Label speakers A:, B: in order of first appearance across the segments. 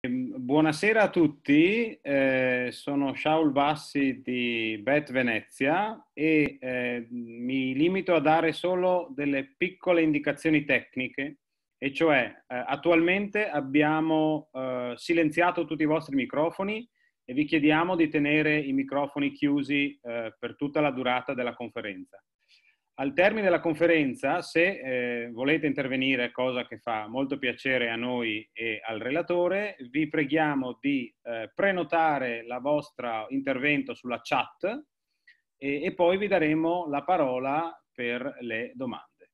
A: Ehm, buonasera a tutti, eh, sono Shaul Bassi di Bet Venezia e eh, mi limito a dare solo delle piccole indicazioni tecniche, e cioè eh, attualmente abbiamo eh, silenziato tutti i vostri microfoni e vi chiediamo di tenere i microfoni chiusi eh, per tutta la durata della conferenza. Al termine della conferenza, se eh, volete intervenire, cosa che fa molto piacere a noi e al relatore, vi preghiamo di eh, prenotare la vostra intervento sulla chat e, e poi vi daremo la parola per le domande.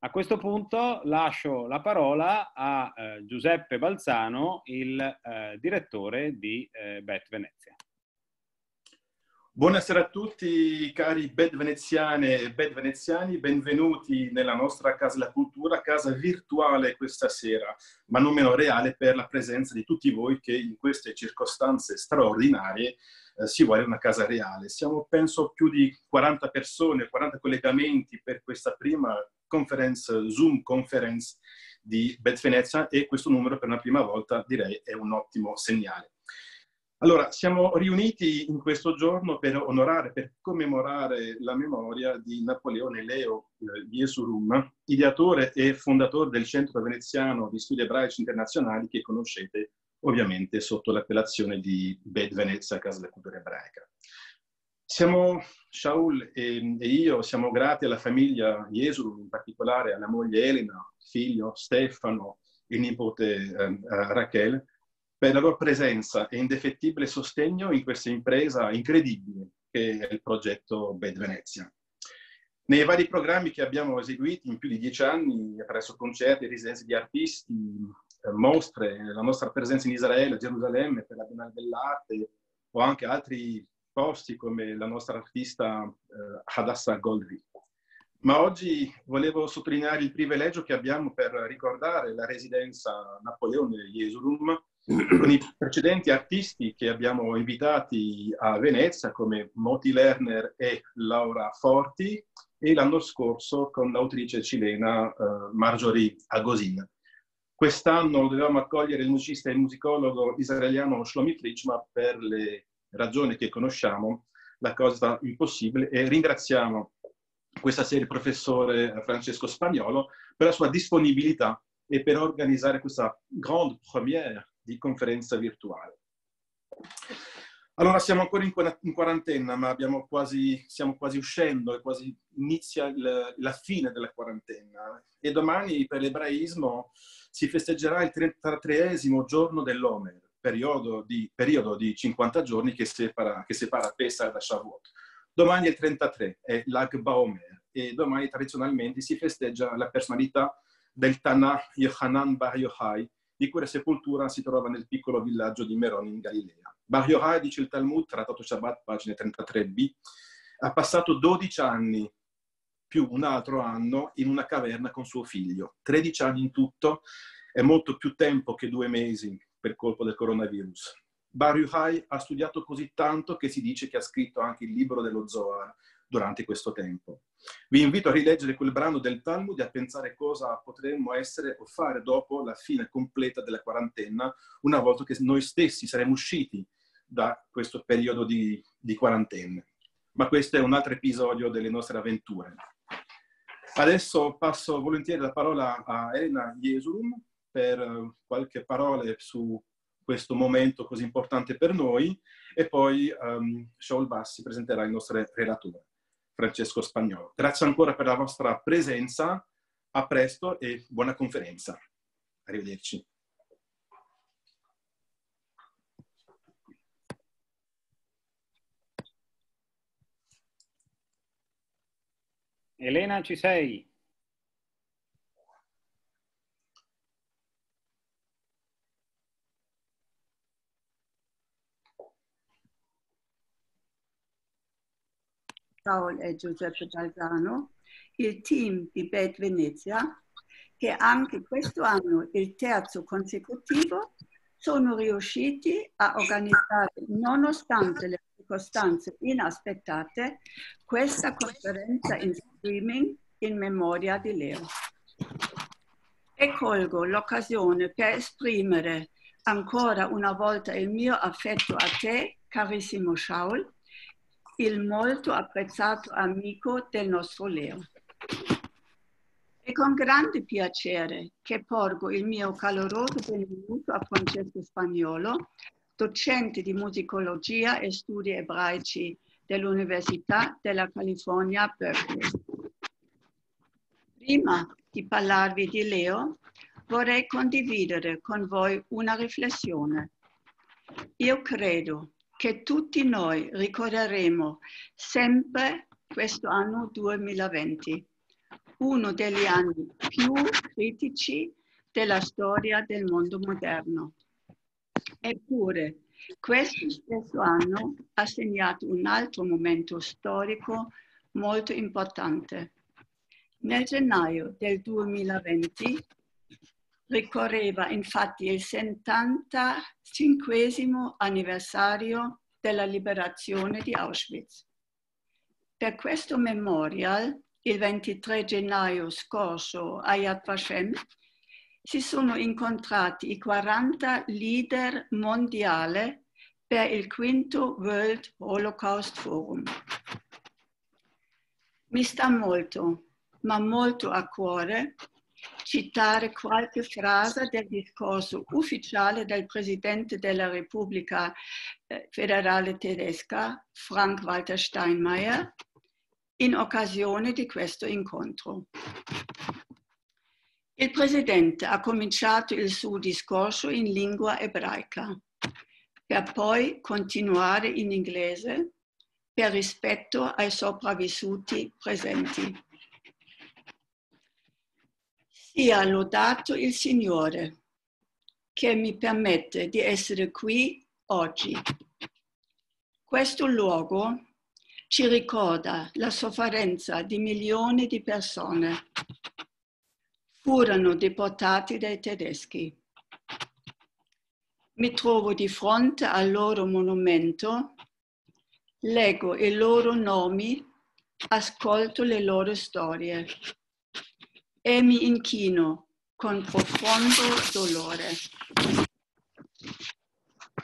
A: A questo punto lascio la parola a eh, Giuseppe Balzano, il eh, direttore di eh, Bet Venezia. Buonasera a
B: tutti cari bed veneziane e bed veneziani, benvenuti nella nostra Casa della Cultura, casa virtuale questa sera, ma non meno reale per la presenza di tutti voi che in queste circostanze straordinarie eh, si vuole una casa reale. Siamo penso più di 40 persone, 40 collegamenti per questa prima conference, Zoom conference di Bed Venezia e questo numero per la prima volta direi è un ottimo segnale. Allora, siamo riuniti in questo giorno per onorare, per commemorare la memoria di Napoleone Leo Viesurum, eh, ideatore e fondatore del Centro Veneziano di Studi Ebraici Internazionali che conoscete ovviamente sotto l'appellazione di Bed Venezia, Casa della Cultura Ebraica. Siamo, Shaul e, e io, siamo grati alla famiglia Jesurum, in particolare alla moglie Elena, figlio Stefano e nipote eh, eh Rachel, per la loro presenza e indefettibile sostegno in questa impresa incredibile che è il progetto Bed Venezia. Nei vari programmi che abbiamo eseguito in più di dieci anni, presso concerti, residenze di artisti, eh, mostre, la nostra presenza in Israele, a Gerusalemme per la Biennale dell'Arte o anche altri posti come la nostra artista eh, Hadassah Goldri. Ma oggi volevo sottolineare il privilegio che abbiamo per ricordare la residenza Napoleone Jesulum, con i precedenti artisti che abbiamo invitati a Venezia, come Moti Lerner e Laura Forti, e l'anno scorso con l'autrice cilena eh, Marjorie Agosina. Quest'anno dovevamo accogliere il musicista e il musicologo israeliano Shlomi Fritsch, ma per le ragioni che conosciamo la cosa è impossibile e ringraziamo questa sera il professore Francesco Spagnolo per la sua disponibilità e per organizzare questa grande première di conferenza virtuale. Allora siamo ancora in quarantena, ma quasi, stiamo quasi uscendo, è quasi inizia il, la fine della quarantena. E domani per l'ebraismo si festeggerà il 33 giorno dell'Omer, periodo di, periodo di 50 giorni che separa, che separa Pesach da Shavuot. Domani è il 33, è l'Agba Omer, e domani tradizionalmente si festeggia la personalità del Tanakh Yohanan Bar Yochai, di cui la sepoltura si trova nel piccolo villaggio di Meroni in Galilea. Bar Yochai, dice il Talmud, trattato Shabbat, pagina 33b, ha passato 12 anni più un altro anno in una caverna con suo figlio. 13 anni in tutto è molto più tempo che due mesi per colpo del coronavirus. Bar Yochai ha studiato così tanto che si dice che ha scritto anche il libro dello Zohar durante questo tempo. Vi invito a rileggere quel brano del Talmud e a pensare cosa potremmo essere o fare dopo la fine completa della quarantenna, una volta che noi stessi saremo usciti da questo periodo di, di quarantenne. Ma questo è un altro episodio delle nostre avventure. Adesso passo volentieri la parola a Elena Jesurum per eh, qualche parola su questo momento così importante per noi e poi um, Shaul Bassi presenterà il nostro relatore. Francesco Spagnolo. Grazie ancora per la vostra presenza, a presto e buona conferenza. Arrivederci.
A: Elena, ci sei?
C: Paul e Giuseppe Balzano, il team di Bad Venezia, che anche questo anno, il terzo consecutivo, sono riusciti a organizzare, nonostante le circostanze inaspettate, questa conferenza in streaming in memoria di Leo. E colgo l'occasione per esprimere ancora una volta il mio affetto a te, carissimo Shaul, il molto apprezzato amico del nostro Leo. È con grande piacere che porgo il mio caloroso benvenuto a Francesco Spagnolo, docente di musicologia e studi ebraici dell'Università della California Berkeley. Prima di parlarvi di Leo, vorrei condividere con voi una riflessione. Io credo che tutti noi ricorderemo sempre questo anno 2020, uno degli anni più critici della storia del mondo moderno. Eppure, questo stesso anno ha segnato un altro momento storico molto importante. Nel gennaio del 2020 ricorreva infatti il 75 anniversario della liberazione di Auschwitz. Per questo memorial, il 23 gennaio scorso a Yad Vashem, si sono incontrati i 40 leader mondiali per il quinto World Holocaust Forum. Mi sta molto, ma molto a cuore citare qualche frase del discorso ufficiale del Presidente della Repubblica eh, Federale Tedesca, Frank-Walter Steinmeier, in occasione di questo incontro. Il Presidente ha cominciato il suo discorso in lingua ebraica, per poi continuare in inglese per rispetto ai sopravvissuti presenti. Sia lodato il Signore che mi permette di essere qui oggi. Questo luogo ci ricorda la sofferenza di milioni di persone. Furono deportati dai tedeschi. Mi trovo di fronte al loro monumento, leggo i loro nomi, ascolto le loro storie e mi inchino con profondo dolore.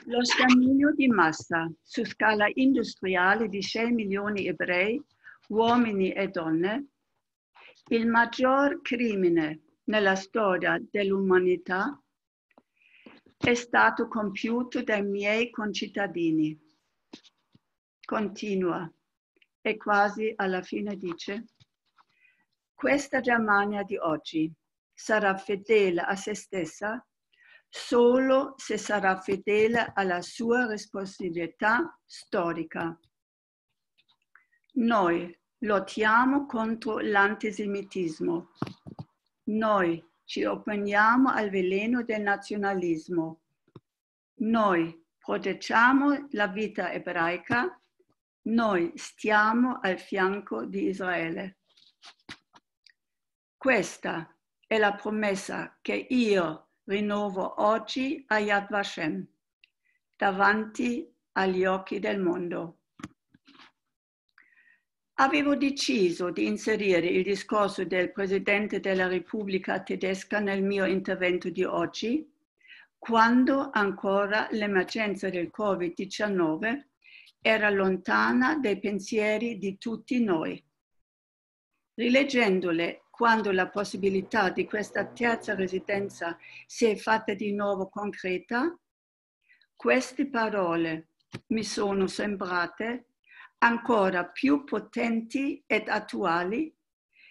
C: Lo sterminio di massa su scala industriale di 6 milioni di ebrei, uomini e donne, il maggior crimine nella storia dell'umanità, è stato compiuto dai miei concittadini. Continua e quasi alla fine dice, questa Germania di oggi sarà fedele a se stessa solo se sarà fedele alla sua responsabilità storica. Noi lottiamo contro l'antisemitismo. Noi ci opponiamo al veleno del nazionalismo. Noi proteggiamo la vita ebraica. Noi stiamo al fianco di Israele. Questa è la promessa che io rinnovo oggi a Yad Vashem, davanti agli occhi del mondo. Avevo deciso di inserire il discorso del Presidente della Repubblica tedesca nel mio intervento di oggi, quando ancora l'emergenza del Covid-19 era lontana dai pensieri di tutti noi. Rileggendole quando la possibilità di questa terza residenza si è fatta di nuovo concreta, queste parole mi sono sembrate ancora più potenti ed attuali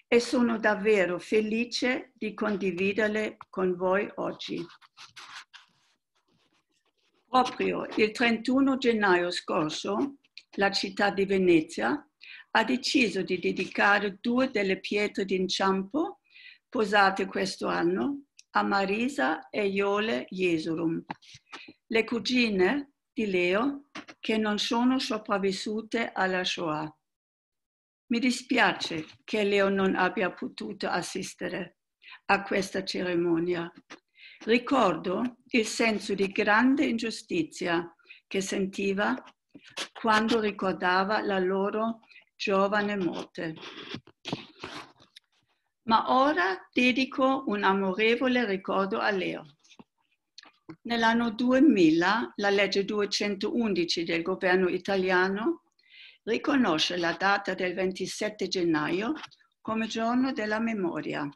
C: e sono davvero felice di condividerle con voi oggi. Proprio il 31 gennaio scorso la città di Venezia ha deciso di dedicare due delle pietre d'inciampo posate questo anno a Marisa e Iole Jesurum, le cugine di Leo che non sono sopravvissute alla Shoah. Mi dispiace che Leo non abbia potuto assistere a questa cerimonia. Ricordo il senso di grande ingiustizia che sentiva quando ricordava la loro giovane morte. Ma ora dedico un amorevole ricordo a Leo. Nell'anno 2000 la legge 211 del governo italiano riconosce la data del 27 gennaio come giorno della memoria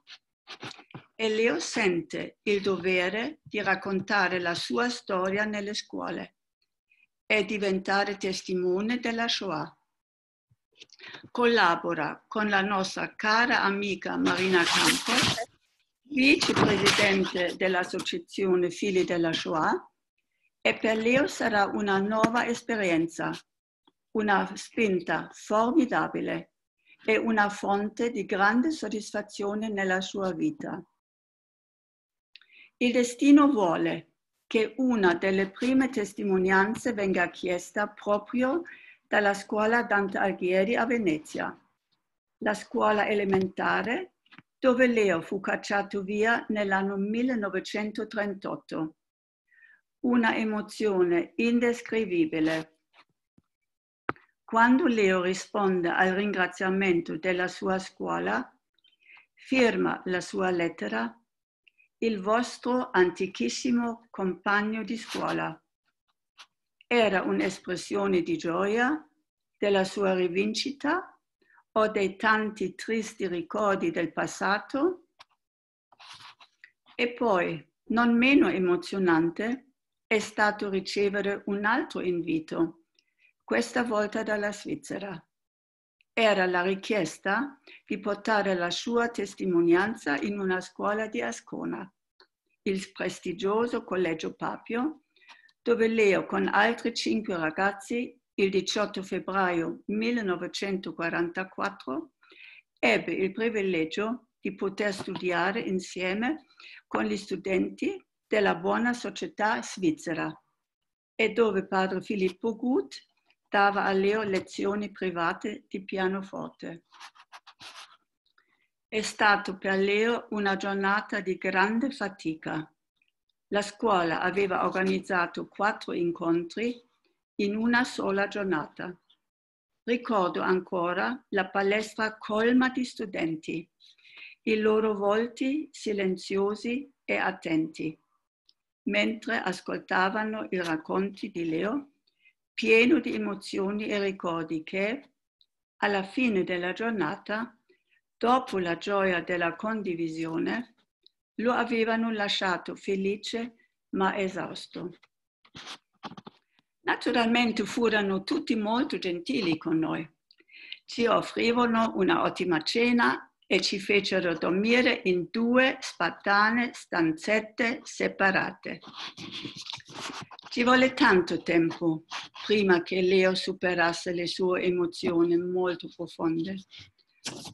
C: e Leo sente il dovere di raccontare la sua storia nelle scuole e diventare testimone della Shoah. Collabora con la nostra cara amica Marina Campos, vicepresidente dell'Associazione Fili della Shoah, e per Leo sarà una nuova esperienza, una spinta formidabile e una fonte di grande soddisfazione nella sua vita. Il destino vuole che una delle prime testimonianze venga chiesta proprio dalla scuola Dante Alighieri a Venezia, la scuola elementare dove Leo fu cacciato via nell'anno 1938. Una emozione indescrivibile. Quando Leo risponde al ringraziamento della sua scuola, firma la sua lettera il vostro antichissimo compagno di scuola era un'espressione di gioia della sua rivincita o dei tanti tristi ricordi del passato. E poi, non meno emozionante, è stato ricevere un altro invito, questa volta dalla Svizzera. Era la richiesta di portare la sua testimonianza in una scuola di Ascona, il prestigioso Collegio Papio, dove Leo con altri cinque ragazzi il 18 febbraio 1944 ebbe il privilegio di poter studiare insieme con gli studenti della buona società svizzera e dove padre Filippo Gut dava a Leo lezioni private di pianoforte. È stato per Leo una giornata di grande fatica la scuola aveva organizzato quattro incontri in una sola giornata. Ricordo ancora la palestra colma di studenti, i loro volti silenziosi e attenti, mentre ascoltavano i racconti di Leo, pieno di emozioni e ricordi che, alla fine della giornata, dopo la gioia della condivisione, lo avevano lasciato felice ma esausto. Naturalmente furono tutti molto gentili con noi. Ci offrivano una ottima cena e ci fecero dormire in due spartane stanzette separate. Ci volle tanto tempo prima che Leo superasse le sue emozioni molto profonde.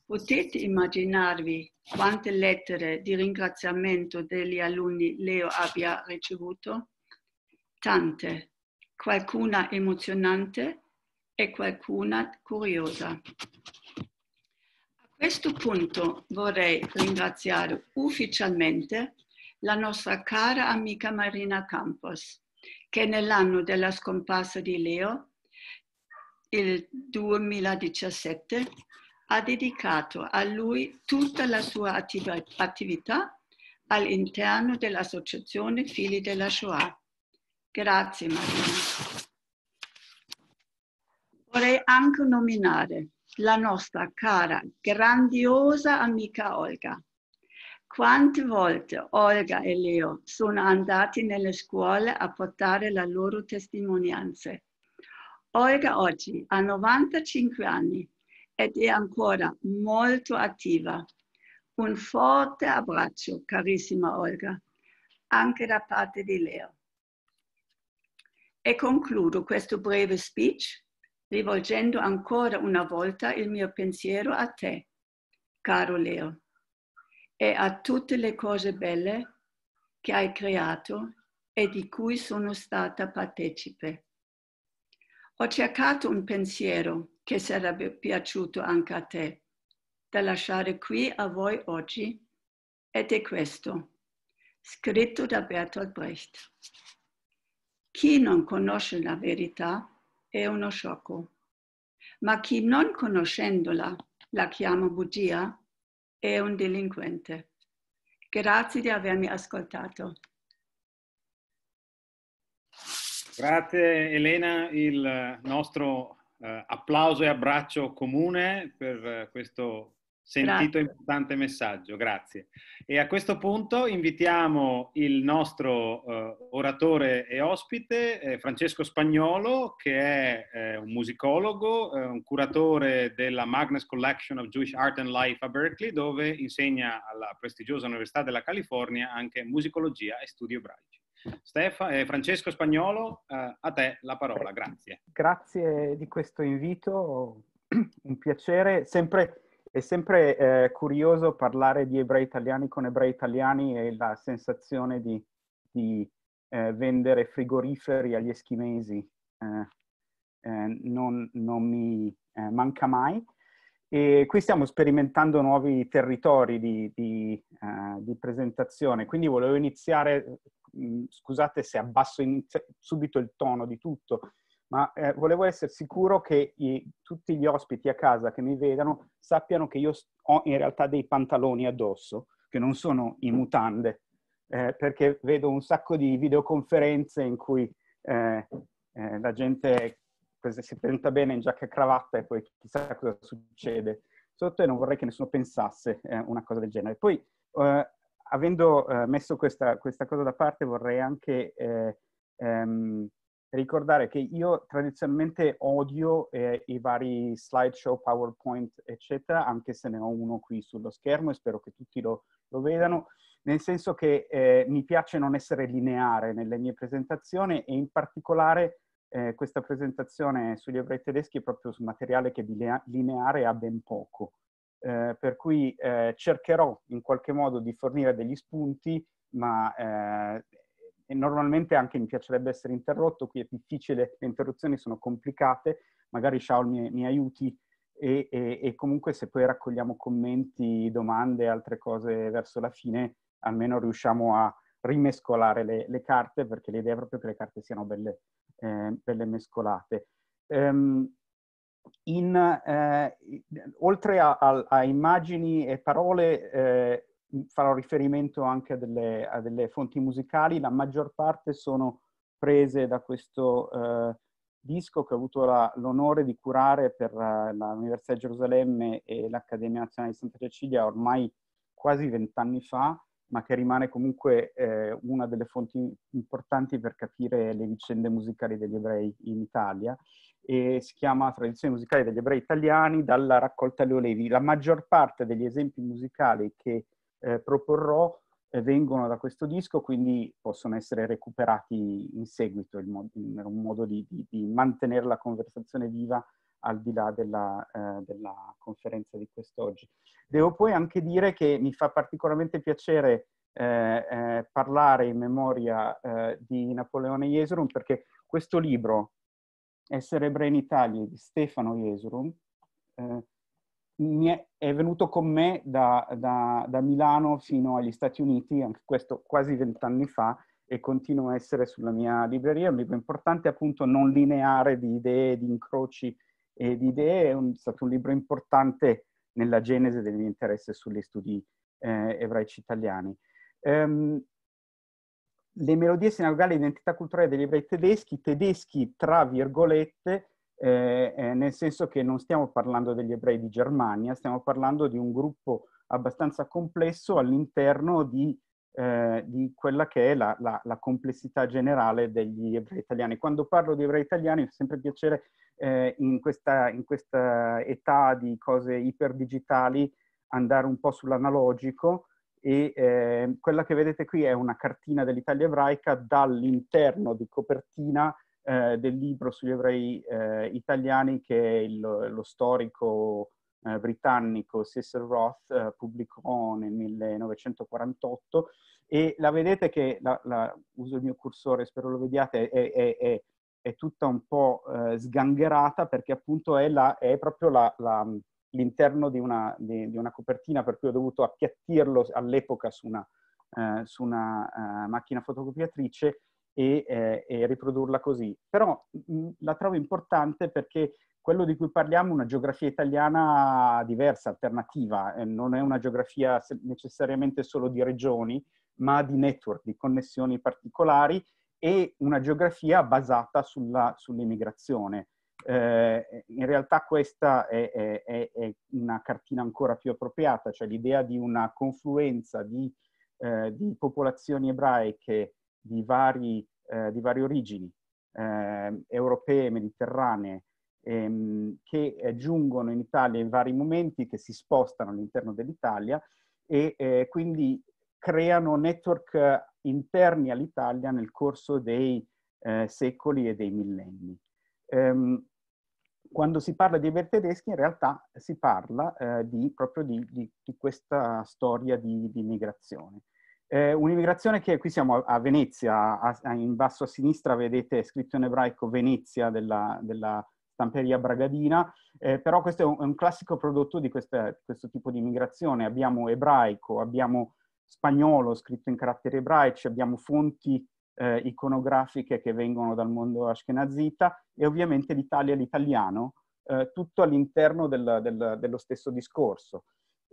C: Potete immaginarvi quante lettere di ringraziamento degli alunni Leo abbia ricevuto? Tante, qualcuna emozionante e qualcuna curiosa. A questo punto vorrei ringraziare ufficialmente la nostra cara amica Marina Campos, che nell'anno della scomparsa di Leo, il 2017, ha dedicato a lui tutta la sua attività all'interno dell'associazione Fili della Shoah. Grazie Marina. Vorrei anche nominare la nostra cara, grandiosa amica Olga. Quante volte Olga e Leo sono andati nelle scuole a portare le loro testimonianze. Olga oggi ha 95 anni ed è ancora molto attiva. Un forte abbraccio, carissima Olga, anche da parte di Leo. E concludo questo breve speech rivolgendo ancora una volta il mio pensiero a te, caro Leo, e a tutte le cose belle che hai creato e di cui sono stata partecipe. Ho cercato un pensiero che sarebbe piaciuto anche a te da lasciare qui a voi oggi ed è questo, scritto da Bertolt Brecht. Chi non conosce la verità è uno sciocco, ma chi non conoscendola la chiama bugia è un delinquente. Grazie di avermi ascoltato.
A: Grazie Elena, il nostro eh, applauso e abbraccio comune per eh, questo sentito e importante messaggio. Grazie. E a questo punto invitiamo il nostro eh, oratore e ospite, eh, Francesco Spagnolo, che è eh, un musicologo, un curatore della Magnus Collection of Jewish Art and Life a Berkeley, dove insegna alla prestigiosa Università della California anche musicologia e studi ebraici. Stefa, eh, Francesco Spagnolo, eh, a te la parola, grazie.
D: Grazie di questo invito, un piacere, sempre, è sempre eh, curioso parlare di ebrei italiani con ebrei italiani e la sensazione di, di eh, vendere frigoriferi agli eschimesi eh, eh, non, non mi manca mai. E qui stiamo sperimentando nuovi territori di, di, uh, di presentazione, quindi volevo iniziare, mm, scusate se abbasso inizio, subito il tono di tutto, ma eh, volevo essere sicuro che i, tutti gli ospiti a casa che mi vedano sappiano che io ho in realtà dei pantaloni addosso, che non sono in mm. mutande, eh, perché vedo un sacco di videoconferenze in cui eh, eh la gente si presenta bene in giacca e cravatta e poi chissà cosa succede. Sotto e non vorrei che nessuno pensasse eh, una cosa del genere. Poi, eh, avendo eh, messo questa, questa, cosa da parte, vorrei anche eh, ehm, ricordare che io tradizionalmente odio eh, i vari slideshow, PowerPoint, eccetera, anche se ne ho uno qui sullo schermo e spero che tutti lo, lo vedano nel senso che eh, mi piace non essere lineare nelle mie presentazioni e in particolare eh, questa presentazione sugli ebrei tedeschi è proprio su materiale che di lineare ha ben poco, eh, per cui eh, cercherò in qualche modo di fornire degli spunti, ma eh, normalmente anche mi piacerebbe essere interrotto, qui è difficile, le interruzioni sono complicate, magari Shaul mi, mi aiuti e, e, e, comunque se poi raccogliamo commenti, domande, altre cose verso la fine, almeno riusciamo a rimescolare le, le carte perché l'idea è proprio che le carte siano belle per ehm, le mescolate. Um, in, eh, oltre a, a, a, immagini e parole, eh, farò riferimento anche a delle, a delle, fonti musicali, la maggior parte sono prese da questo eh, disco che ho avuto la, l'onore di curare per eh, l'Università di Gerusalemme e l'Accademia Nazionale di Santa Cecilia ormai quasi vent'anni fa, ma che rimane comunque eh, una delle fonti importanti per capire le vicende musicali degli ebrei in Italia e si chiama Tradizioni musicali degli ebrei italiani dalla raccolta Leo Levi. La maggior parte degli esempi musicali che eh, proporrò eh, vengono da questo disco, quindi possono essere recuperati in seguito, è modo, un modo di, di, di mantenere la conversazione viva al di là della, eh, della conferenza di quest'oggi. Devo poi anche dire che mi fa particolarmente piacere eh, eh parlare in memoria eh, di Napoleone Jesurum perché questo libro, Essere ebrei in Italia, di Stefano Jesurum, eh, è venuto con me da, da, da, Milano fino agli Stati Uniti, anche questo quasi vent'anni fa, e continua a essere sulla mia libreria. È un libro importante, appunto, non lineare di idee, di incroci e di idee è un, stato un libro importante nella genesi dell'interesse sugli studi eh, ebraici italiani. Um, le melodie sinagogali e l'identità culturale degli ebrei tedeschi, tedeschi tra virgolette, eh, eh, nel senso che non stiamo parlando degli ebrei di Germania, stiamo parlando di un gruppo abbastanza complesso all'interno di eh, di quella che è la, la, la, complessità generale degli ebrei italiani. Quando parlo di ebrei italiani ho sempre piacere eh, in, questa, in, questa, età di cose iperdigitali andare un po' sull'analogico e eh, quella che vedete qui è una cartina dell'Italia ebraica dall'interno di copertina eh, del libro sugli ebrei eh, italiani che è il, lo storico eh, britannico Cecil Roth eh, pubblicò nel 1948 e la vedete che, la, la, uso il mio cursore, spero lo vediate, è, è, è, è tutta un po' eh, sgangherata perché appunto è, la, è proprio la, l'interno di una, di, di una, copertina, per cui ho dovuto appiattirlo all'epoca su una, eh, su una eh, macchina fotocopiatrice e, eh, e, riprodurla così. Però mh, mm, la trovo importante perché quello di cui parliamo è una geografia italiana diversa, alternativa, eh, non è una geografia necessariamente solo di regioni, ma di network, di connessioni particolari e una geografia basata sulla, sull'immigrazione. Eh, in realtà questa è, è, è, una cartina ancora più appropriata, cioè l'idea di una confluenza di, eh, di popolazioni ebraiche di, vari, eh, di varie origini, eh, europee, mediterranee, ehm, che giungono in Italia in vari momenti, che si spostano all'interno dell'Italia e eh, quindi creano network interni all'Italia nel corso dei eh, secoli e dei millenni. Ehm, quando si parla di Eber tedeschi in realtà si parla eh, di, proprio di, di, di, questa storia di, migrazione. Eh, un'immigrazione che qui siamo a, Venezia, a, a, in basso a sinistra vedete scritto in ebraico Venezia della, della stamperia Bragadina, eh, però questo è un, è un, classico prodotto di questa, questo tipo di immigrazione. Abbiamo ebraico, abbiamo spagnolo scritto in caratteri ebraici, abbiamo fonti eh, iconografiche che vengono dal mondo ashkenazita e ovviamente l'Italia e l'italiano, eh, tutto all'interno del, del, dello stesso discorso.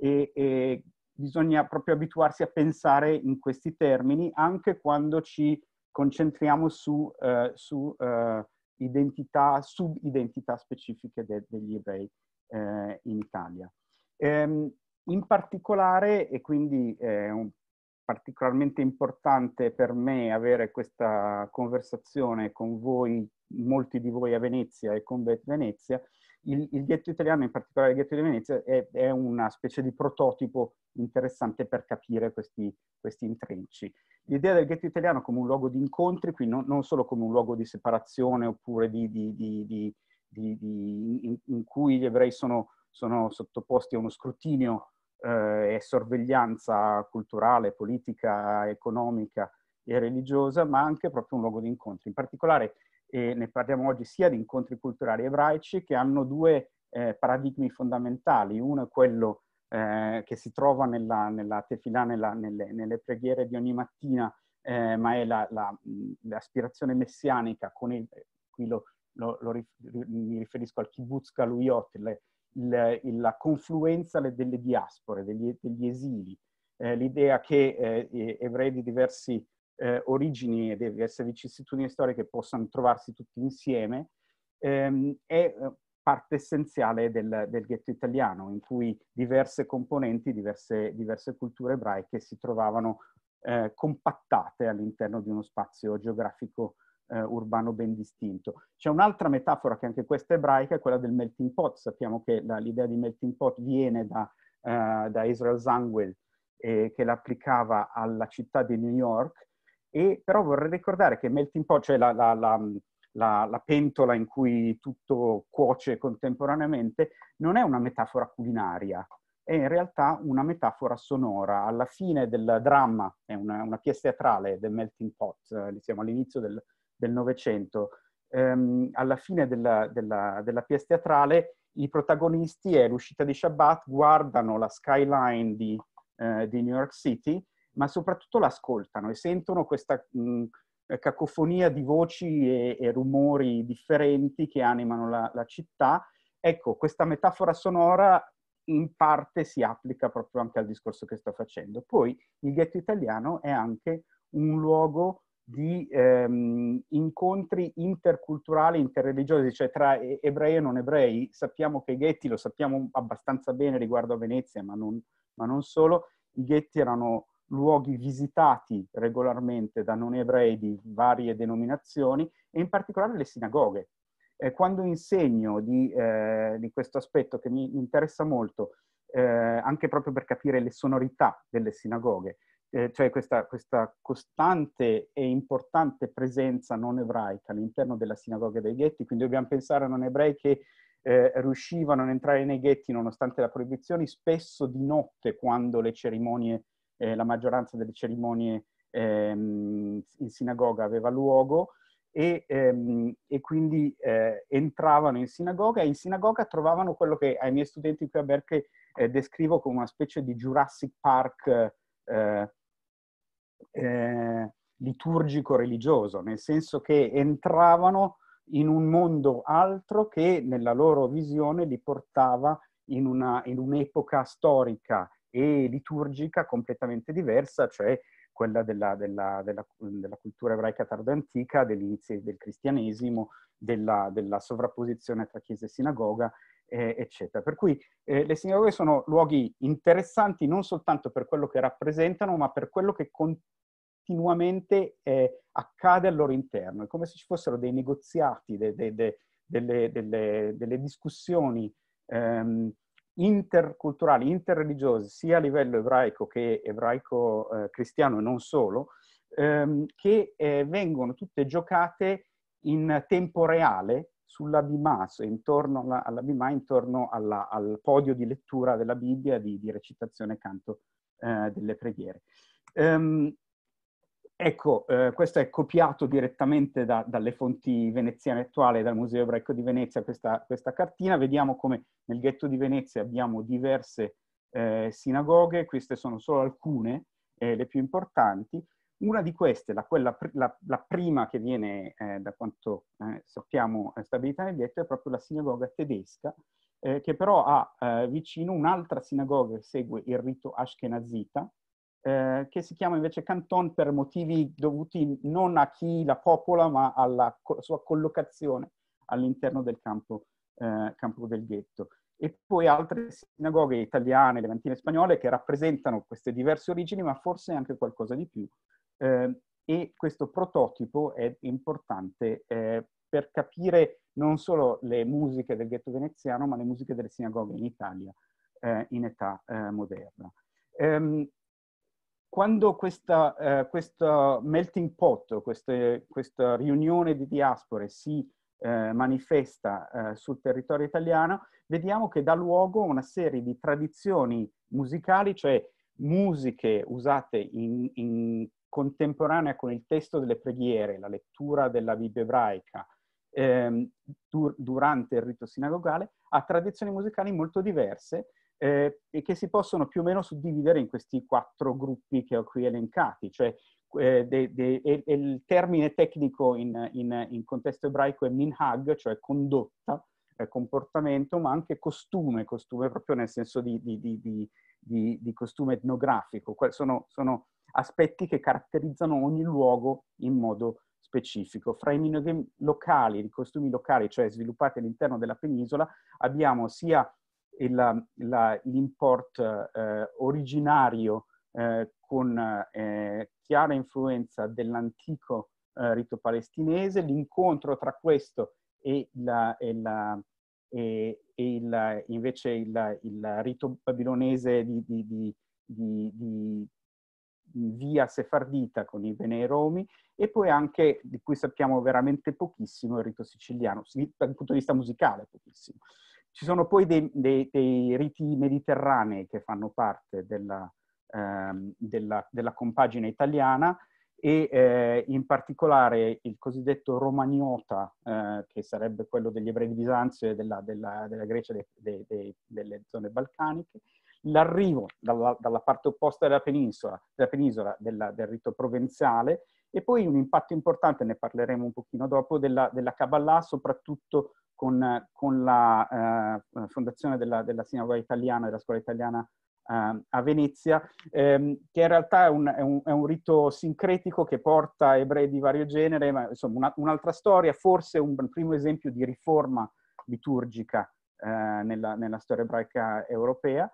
D: E, e bisogna proprio abituarsi a pensare in questi termini anche quando ci concentriamo su, eh, su eh, identità, subidentità specifiche de, degli ebrei eh, in Italia. Ehm, in particolare, e quindi è un, particolarmente importante per me avere questa conversazione con voi, molti di voi a Venezia e con Bet Venezia, il, il, ghetto italiano, in particolare il ghetto di Venezia, è, è una specie di prototipo interessante per capire questi, questi, intrecci. L'idea del ghetto italiano come un luogo di incontri, quindi non, non solo come un luogo di separazione oppure di, di, di, in, in, cui gli ebrei sono, sono sottoposti a uno scrutinio eh, e sorveglianza culturale, politica, economica e religiosa, ma anche proprio un luogo di incontri. In particolare e ne parliamo oggi sia di incontri culturali ebraici che hanno due eh, paradigmi fondamentali. Uno è quello eh, che si trova nella, nella tefilà, nella, nelle, nelle, preghiere di ogni mattina, eh, ma è la, la, l'aspirazione messianica, con il, qui lo, lo, lo, mi riferisco al kibbutz Galuyot, le, il, la confluenza delle diaspore, degli, degli esili, eh, l'idea che eh, ebrei di diversi eh, origini e diverse vicissitudini storiche possano trovarsi tutti insieme, ehm, è eh, parte essenziale del, del, ghetto italiano, in cui diverse componenti, diverse, diverse culture ebraiche si trovavano eh, compattate all'interno di uno spazio geografico eh, urbano ben distinto. C'è un'altra metafora che anche questa è ebraica, è quella del melting pot. Sappiamo che la, l'idea di melting pot viene da, eh, da Israel Zangwill, eh, che l'applicava alla città di New York e però vorrei ricordare che melting pot, cioè la, la, la la, la, pentola in cui tutto cuoce contemporaneamente, non è una metafora culinaria, è in realtà una metafora sonora. Alla fine del dramma, è una, una pièce teatrale del Melting Pot, eh, siamo all'inizio del, del Novecento, ehm, alla fine della, della, della pièce teatrale i protagonisti è l'uscita di Shabbat, guardano la skyline di, eh, di New York City ma soprattutto l'ascoltano e sentono questa mh, mm, cacofonia di voci e, e, rumori differenti che animano la, la, città. Ecco, questa metafora sonora in parte si applica proprio anche al discorso che sto facendo. Poi il ghetto italiano è anche un luogo di ehm, incontri interculturali, interreligiosi, cioè tra ebrei e non ebrei. Sappiamo che i ghetti, lo sappiamo abbastanza bene riguardo a Venezia, ma non, ma non solo, i ghetti erano luoghi visitati regolarmente da non ebrei di varie denominazioni e in particolare le sinagoghe. Eh, quando insegno di, eh, di, questo aspetto che mi interessa molto, eh, anche proprio per capire le sonorità delle sinagoghe, eh, cioè questa, questa, costante e importante presenza non ebraica all'interno della sinagoga dei ghetti, quindi dobbiamo pensare a non ebrei che eh, riuscivano ad entrare nei ghetti nonostante la proibizione, spesso di notte quando le cerimonie eh, la maggioranza delle cerimonie ehm, in sinagoga aveva luogo e, ehm, e quindi eh, entravano in sinagoga e in sinagoga trovavano quello che ai miei studenti qui a Berkeley eh, descrivo come una specie di Jurassic Park eh, eh, liturgico religioso, nel senso che entravano in un mondo altro che nella loro visione li portava in, una, in un'epoca storica e liturgica completamente diversa, cioè quella della, della, della, della cultura ebraica tardoantica, dell'inizio del cristianesimo, della, sovrapposizione tra chiesa e sinagoga, eh, eccetera. Per cui eh, le sinagoghe sono luoghi interessanti non soltanto per quello che rappresentano, ma per quello che continuamente eh, accade al loro interno. È come se ci fossero dei negoziati, de, de, de, delle, delle, delle, discussioni. Ehm, interculturali, interreligiosi, sia a livello ebraico che ebraico-cristiano eh, e non solo, ehm, che eh, vengono tutte giocate in tempo reale sulla Bimas, intorno alla, alla Bima, intorno alla, al podio di lettura della Bibbia, di, di recitazione e canto eh, delle preghiere. Um, Ecco, eh, questo è copiato direttamente da, dalle fonti veneziane attuali, dal Museo Ebraico di Venezia, questa, questa cartina. Vediamo come nel ghetto di Venezia abbiamo diverse eh, sinagoghe, queste sono solo alcune, eh, le più importanti. Una di queste, la, quella, la, la prima che viene, eh, da quanto eh, sappiamo, eh, stabilita nel ghetto, è proprio la sinagoga tedesca, che però ha vicino un'altra sinagoga che segue il rito ashkenazita, eh, che si chiama invece Canton per motivi dovuti non a chi la popola, ma alla co- sua collocazione all'interno del campo, eh, campo, del ghetto. E poi altre sinagoghe italiane, levantine spagnole, che rappresentano queste diverse origini, ma forse anche qualcosa di più. Eh, e questo prototipo è importante eh, per capire non solo le musiche del ghetto veneziano, ma le musiche delle sinagoghe in Italia eh, in età moderna. Um, quando questa, eh, questo melting pot, queste, questa riunione di diaspore si eh, manifesta eh, sul territorio italiano, vediamo che dà luogo a una serie di tradizioni musicali, cioè musiche usate in, in contemporanea con il testo delle preghiere, la lettura della Bibbia ebraica, ehm, dur- durante il rito sinagogale, a tradizioni musicali molto diverse eh, e che si possono più o meno suddividere in questi quattro gruppi che ho qui elencati, cioè eh, de, de, e, e il termine tecnico in, in, in, contesto ebraico è minhag, cioè condotta, eh, comportamento, ma anche costume, costume proprio nel senso di, di, di, di costume etnografico. Sono, sono, aspetti che caratterizzano ogni luogo in modo specifico. Fra i minogame locali, i costumi locali, cioè sviluppati all'interno della penisola, abbiamo sia l'import eh, originario eh, con eh, chiara influenza dell'antico eh, rito palestinese, l'incontro tra questo e, la, e, la, e, e il, invece il, il, rito babilonese di, di, di, di via sefardita con i Romi e poi anche di cui sappiamo veramente pochissimo il rito siciliano, dal punto di vista musicale pochissimo. Ci sono poi dei, dei, dei riti mediterranei che fanno parte della, ehm, della, della compagine italiana e eh, in particolare il cosiddetto romagnota, eh, che sarebbe quello degli ebrei di Bisanzio e della, della, della Grecia de, de, de, delle zone balcaniche, l'arrivo dalla, dalla parte opposta della penisola, della penisola della, del rito provenzale e poi un impatto importante, ne parleremo un pochino dopo, della, Kabbalah, soprattutto con, con la eh, fondazione della, della sinagoga italiana, della scuola italiana ehm, a Venezia, ehm, che in realtà è un, è, un, è un, rito sincretico che porta ebrei di vario genere, ma insomma una, un'altra storia, forse un primo esempio di riforma liturgica eh, nella, nella, storia ebraica europea.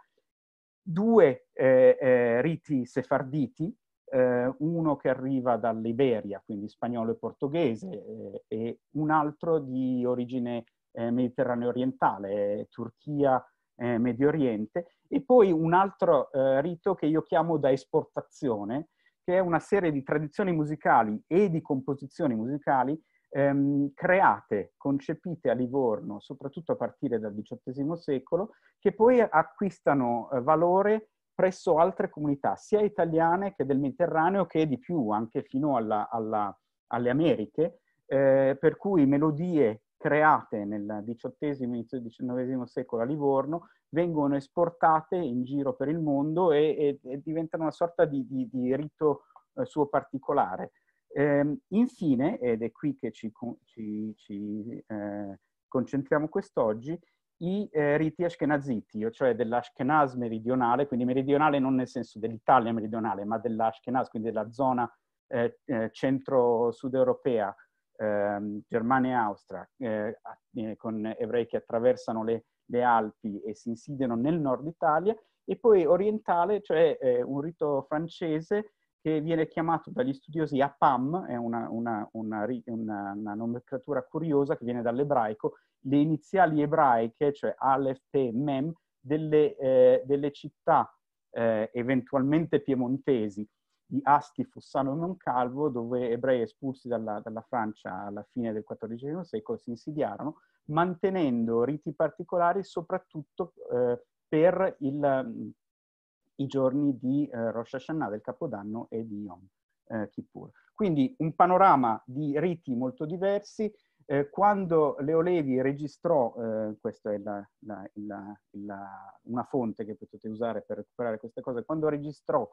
D: Due eh, eh, riti sefarditi, eh, uno che arriva dall'Iberia, quindi spagnolo e portoghese, eh, e un altro di origine eh, Mediterraneo orientale, Turchia, eh, Medio Oriente, e poi un altro eh, rito che io chiamo da esportazione, che è una serie di tradizioni musicali e di composizioni musicali ehm, create, concepite a Livorno, soprattutto a partire dal XVIII secolo, che poi acquistano eh, valore presso altre comunità, sia italiane che del Mediterraneo, che di più anche fino alla, alla, alle Americhe, eh, per cui melodie create nel XVIII inizio del XIX secolo a Livorno vengono esportate in giro per il mondo e, e, e diventano una sorta di, di, di rito eh, suo particolare. Eh, infine, ed è qui che ci, ci, ci eh, concentriamo quest'oggi, i eh, riti ashkenaziti, cioè dell'Ashkenaz meridionale, quindi meridionale non nel senso dell'Italia meridionale, ma dell'Ashkenaz, quindi della zona eh, eh centro-sud europea ehm, Germania e Austria, eh, eh, con ebrei che attraversano le, le, Alpi e si insidiano nel nord Italia, e poi orientale, cioè eh, un rito francese che viene chiamato dagli studiosi APAM, è una, una, una, una nomenclatura curiosa che viene dall'ebraico, le iniziali ebraiche, cioè Aleph e Mem, delle, eh, delle città eh, eventualmente piemontesi di Asti, Fossano e Moncalvo, dove ebrei espulsi dalla, dalla Francia alla fine del XIV secolo si insidiarono, mantenendo riti particolari soprattutto eh, per il, mm, i giorni di eh, Rosh Hashanah, del Capodanno e di Yom eh, Kippur. Quindi un panorama di riti molto diversi. Eh, quando Leo Levi registrò, eh, questa è la, la, la, una fonte che potete usare per recuperare queste cose, quando registrò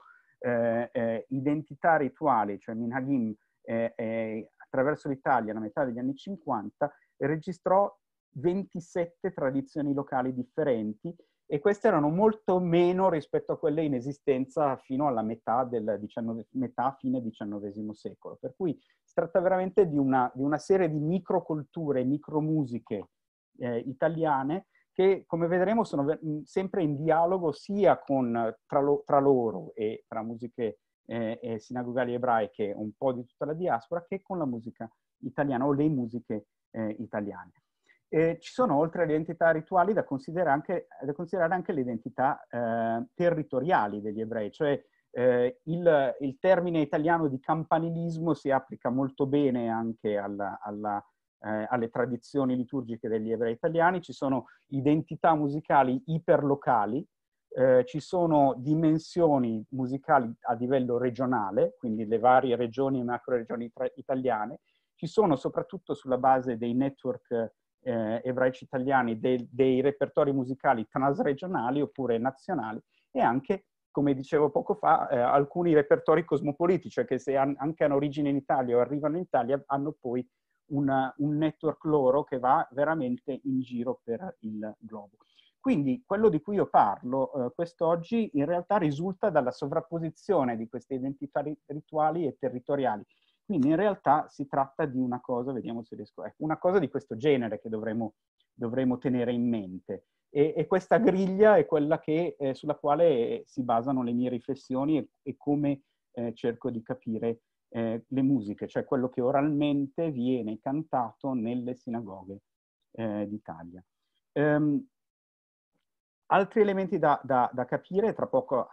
D: eh, eh, identità rituali, cioè Minhagim, eh, attraverso l'Italia, la metà degli anni 50, registrò 27 tradizioni locali differenti e queste erano molto meno rispetto a quelle in esistenza fino alla metà, del metà fine XIX secolo. Per cui si tratta veramente di una, di una serie di microculture, micromusiche eh, italiane che come vedremo sono sempre in dialogo sia con, tra, lo, tra, loro e tra musiche eh, e sinagogali ebraiche un po' di tutta la diaspora che con la musica italiana o le musiche eh, italiane. Eh, ci sono oltre alle identità rituali da considerare anche, da considerare anche le identità eh, territoriali degli ebrei, cioè eh, il, il, termine italiano di campanilismo si applica molto bene anche alla, alla, eh, alle tradizioni liturgiche degli ebrei italiani, ci sono identità musicali iperlocali, eh, ci sono dimensioni musicali a livello regionale, quindi le varie regioni e macro-regioni tra- italiane, ci sono soprattutto sulla base dei network eh, ebraici italiani de- dei repertori musicali transregionali oppure nazionali e anche come dicevo poco fa, eh, alcuni repertori cosmopoliti, cioè che se han, anche hanno origine in Italia o arrivano in Italia, hanno poi una, un network loro che va veramente in giro per il globo. Quindi quello di cui io parlo eh, quest'oggi in realtà risulta dalla sovrapposizione di queste identità rituali e territoriali. Quindi in realtà si tratta di una cosa, vediamo se riesco, ecco, una cosa di questo genere che dovremmo, dovremmo tenere in mente. E, e, questa griglia è quella che, eh, sulla quale eh, si basano le mie riflessioni e, e come eh, cerco di capire eh, le musiche, cioè quello che oralmente viene cantato nelle sinagoghe eh, d'Italia. Um, altri elementi da, da, da, capire, tra poco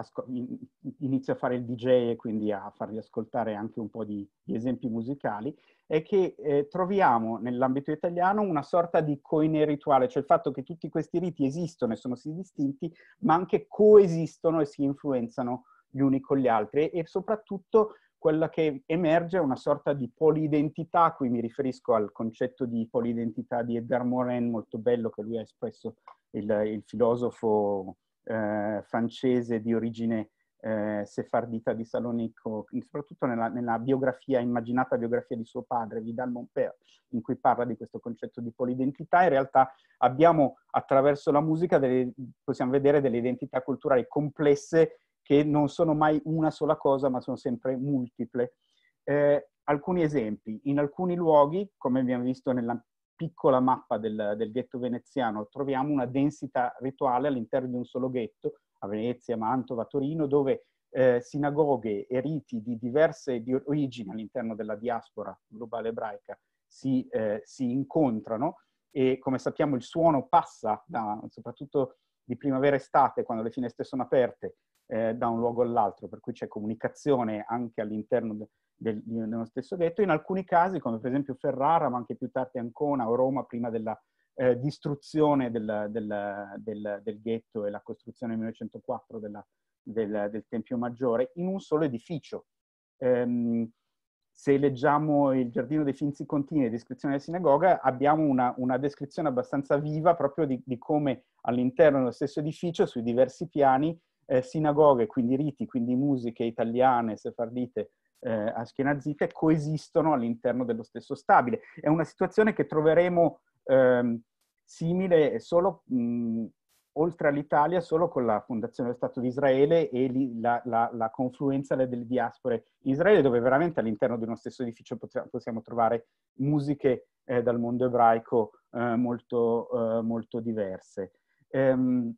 D: inizio a fare il DJ e quindi a farvi ascoltare anche un po' di, di esempi musicali, è che eh, troviamo nell'ambito italiano una sorta di rituale, cioè il fatto che tutti questi riti esistono e sono sì distinti, ma anche coesistono e si influenzano gli uni con gli altri e soprattutto quella che emerge è una sorta di polidentità, qui mi riferisco al concetto di polidentità di Edgar Morin, molto bello che lui ha espresso, il, il filosofo eh, francese di origine eh, sefardita di Salonico, soprattutto nella, nella, biografia, immaginata biografia di suo padre, Vidal Montpère, in cui parla di questo concetto di polidentità. In realtà abbiamo attraverso la musica, delle, possiamo vedere delle identità culturali complesse che non sono mai una sola cosa, ma sono sempre multiple. Eh, alcuni esempi. In alcuni luoghi, come abbiamo visto nella piccola mappa del, del ghetto veneziano, troviamo una densità rituale all'interno di un solo ghetto, a Venezia, Mantova, Torino, dove eh, sinagoghe e riti di diverse di origini all'interno della diaspora globale ebraica si, eh, si, incontrano e come sappiamo il suono passa da, soprattutto di primavera-estate, quando le finestre sono aperte, eh, da un luogo all'altro, per cui c'è comunicazione anche all'interno de- del, dello stesso ghetto, in alcuni casi, come per esempio Ferrara, ma anche più tardi Ancona o Roma, prima della eh, distruzione del, del, del, del, ghetto e la costruzione nel 1904 della, del, Tempio Maggiore, in un solo edificio. Ehm, se leggiamo il Giardino dei Finzi Contini descrizione della sinagoga, abbiamo una, una descrizione abbastanza viva proprio di, di, come all'interno dello stesso edificio, sui diversi piani, eh, sinagoghe, quindi riti, quindi musiche italiane, sefardite, eh, ashkenazite, coesistono all'interno dello stesso stabile. È una situazione che troveremo ehm, simile solo mh, oltre all'Italia, solo con la fondazione dello Stato di Israele e li, la, la, la, confluenza delle diaspore in Israele, dove veramente all'interno di uno stesso edificio possiamo, possiamo trovare musiche eh, dal mondo ebraico eh, molto, eh, molto, diverse. Ehm,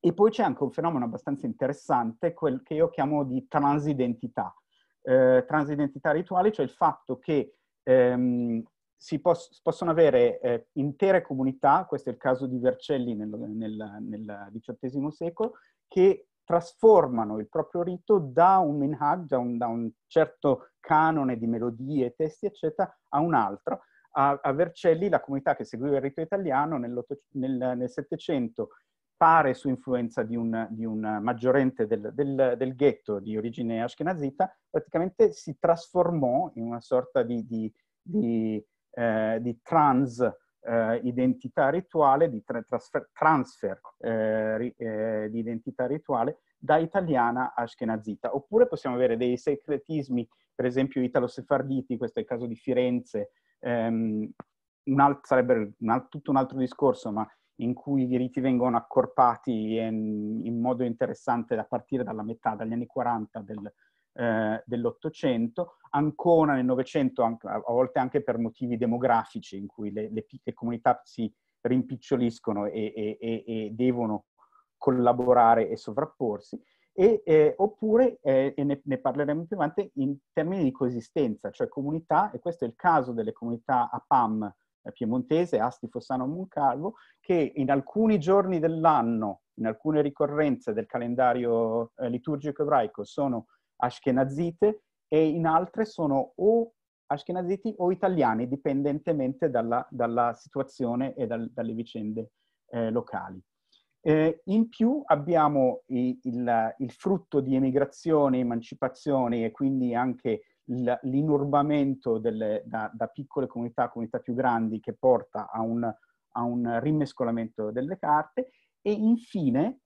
D: e poi c'è anche un fenomeno abbastanza interessante, quel che io chiamo di transidentità. Eh, transidentità rituale, cioè il fatto che ehm, si pos- possono avere eh, intere comunità, questo è il caso di Vercelli nel, nel, nel XVIII secolo, che trasformano il proprio rito da un minhag, da un, da un certo canone di melodie, testi, eccetera, a un altro. A, a Vercelli la comunità che seguiva il rito italiano nel, nel Settecento pare su influenza di un, di un maggiorente del, del, del, ghetto di origine ashkenazita, praticamente si trasformò in una sorta di, di, di eh, trans eh, identità rituale, di tra, transfer, transfer eh, eh, di identità rituale da italiana a ashkenazita. Oppure possiamo avere dei secretismi, per esempio italo-sefarditi, questo è il caso di Firenze, ehm, un alt, sarebbe un alt, tutto un altro discorso, ma in cui i diritti vengono accorpati in, mm, in modo interessante da partire dalla metà, dagli anni 40 del, eh, dell'Ottocento, ancora nel Novecento, a volte anche per motivi demografici, in cui le, le, le comunità si rimpiccioliscono e, e, e, e, devono collaborare e sovrapporsi, eh, oppure, eh, e ne, ne, parleremo più avanti, in termini di coesistenza, cioè comunità, e questo è il caso delle comunità APAM piemontese, Asti Fossano Moncalvo, che in alcuni giorni dell'anno, in alcune ricorrenze del calendario eh, liturgico ebraico, sono ashkenazite e in altre sono o ashkenaziti o italiani, dipendentemente dalla, dalla situazione e dal, dalle vicende eh, locali. Eh, in più abbiamo i, il, il, frutto di emigrazioni, emancipazioni e quindi anche l'inurbamento da, da, piccole comunità a comunità più grandi che porta a un, a un rimescolamento delle carte e infine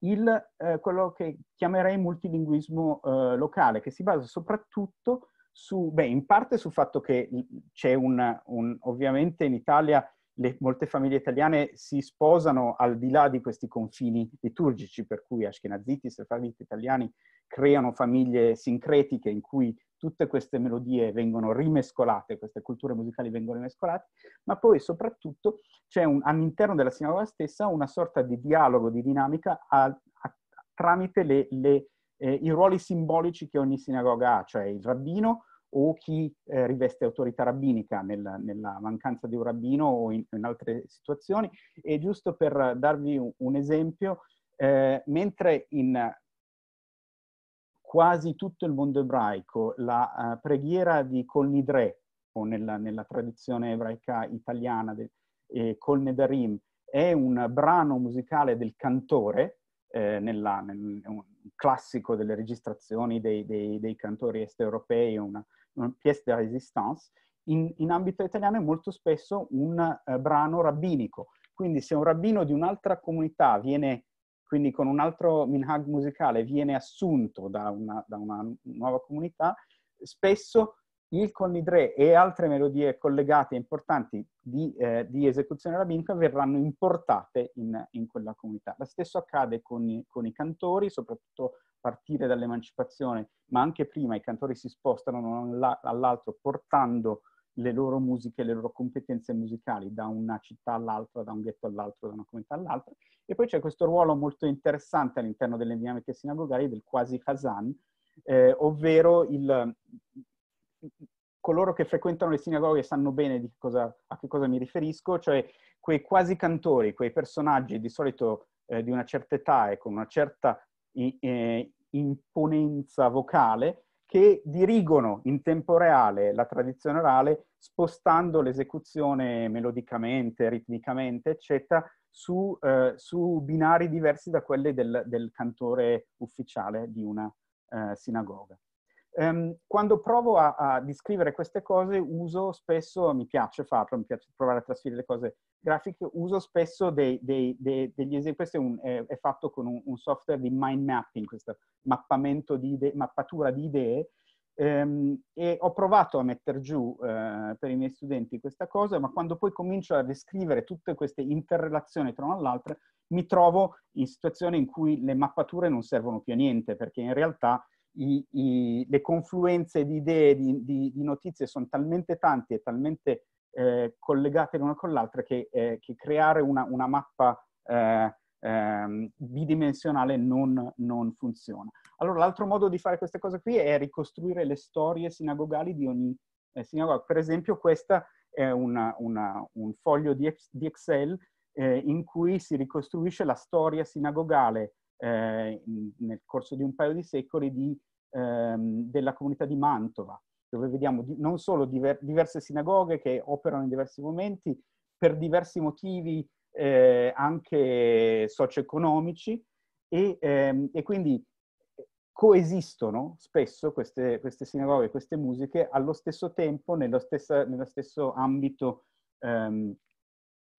D: il, eh, quello che chiamerei multilinguismo eh, locale, che si basa soprattutto su, beh, in parte sul fatto che c'è un, un ovviamente in Italia le, molte famiglie italiane si sposano al di là di questi confini liturgici, per cui Ashkenaziti, Sefarditi, italiani creano famiglie sincretiche in cui tutte queste melodie vengono rimescolate, queste culture musicali vengono rimescolate, ma poi soprattutto c'è un, all'interno della sinagoga stessa una sorta di dialogo, di dinamica a, a, tramite le, le, eh, i ruoli simbolici che ogni sinagoga ha, cioè il rabbino o chi eh, riveste autorità rabbinica nel, nella mancanza di un rabbino o in, in, altre situazioni. E giusto per darvi un, un esempio, eh, mentre in quasi tutto il mondo ebraico la uh, preghiera di Kol Nidre, o nella, nella tradizione ebraica italiana de, eh, Kol Nedarim, è un brano musicale del cantore, eh, nella, nel, un classico delle registrazioni dei, dei, dei cantori est-europei, una, una pièce de résistance, in, in, ambito italiano è molto spesso un uh, brano rabbinico. Quindi se un rabbino di un'altra comunità viene quindi con un altro minhag musicale viene assunto da una, da una nuova comunità, spesso il Connidre e altre melodie collegate importanti di, eh, di esecuzione rabbinica verranno importate in, in, quella comunità. Lo stesso accade con i, con i cantori, soprattutto a partire dall'emancipazione, ma anche prima i cantori si spostano all'altro portando le loro musiche, le loro competenze musicali da una città all'altra, da un ghetto all'altro, da una comunità all'altra. E poi c'è questo ruolo molto interessante all'interno delle dinamiche sinagogali del quasi Hazan, eh, ovvero il, coloro che frequentano le sinagoghe sanno bene di cosa, a che cosa mi riferisco, cioè quei quasi cantori, quei personaggi di solito eh, di una certa età e con una certa eh, imponenza vocale che dirigono in tempo reale la tradizione orale spostando l'esecuzione melodicamente, ritmicamente, eccetera, su, eh, su binari diversi da quelli del, del cantore ufficiale di una eh, sinagoga. Ehm, quando provo a, a, descrivere queste cose uso spesso, mi piace farlo, mi piace provare a trasferire le cose Graphic uso spesso dei, dei, dei, degli esempi, questo è, un, è, è fatto con un, un, software di mind mapping, questo mappamento di idee, mappatura di idee, ehm, e ho provato a mettere giù eh, per i miei studenti questa cosa, ma quando poi comincio a descrivere tutte queste interrelazioni tra una l'altra, mi trovo in situazioni in cui le mappature non servono più a niente, perché in realtà i, i, le confluenze di idee, di, di, di notizie sono talmente tante e talmente eh, collegate l'una con l'altra che, eh, che creare una, una mappa eh, ehm, bidimensionale non, non, funziona. Allora l'altro modo di fare queste cose qui è ricostruire le storie sinagogali di ogni eh, sinagoga. Per esempio questo è una, una, un foglio di, di Excel eh, in cui si ricostruisce la storia sinagogale nel corso di un paio di secoli di, ehm, della comunità di Mantova dove vediamo di, non solo diver, diverse sinagoghe che operano in diversi momenti, per diversi motivi eh, anche socio-economici, e, ehm, e, quindi eh, coesistono spesso queste, queste sinagoghe, queste musiche, allo stesso tempo, nello, stessa, nello stesso ambito ehm,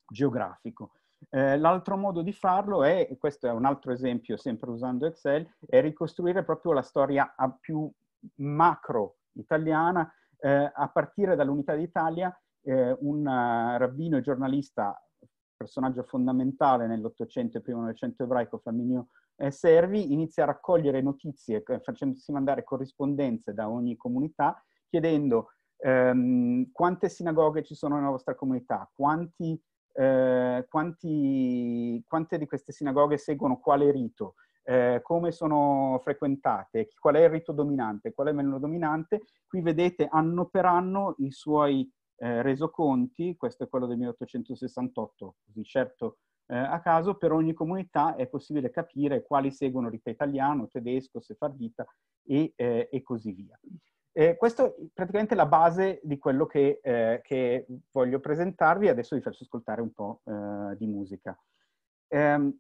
D: geografico. Eh, l'altro modo di farlo è, e questo è un altro esempio sempre usando Excel, è ricostruire proprio la storia a più macro italiana, eh, a partire dall'Unità d'Italia, eh, un eh, rabbino e giornalista, personaggio fondamentale nell'Ottocento e primo Novecento ebraico, Flaminio eh, Servi, inizia a raccogliere notizie, eh, facendosi mandare corrispondenze da ogni comunità, chiedendo ehm, quante sinagoghe ci sono nella vostra comunità, quanti, eh, quanti, quante di queste sinagoghe seguono quale rito, eh, come sono frequentate, qual è il rito dominante, qual è meno dominante. Qui vedete anno per anno i suoi eh, resoconti, questo è quello del 1868, così certo eh, a caso, per ogni comunità è possibile capire quali seguono rito italiano, tedesco, sefardita e, eh, e così via. Eh, questo è praticamente la base di quello che, eh, che voglio presentarvi. Adesso vi faccio ascoltare un po' eh, di musica. Um,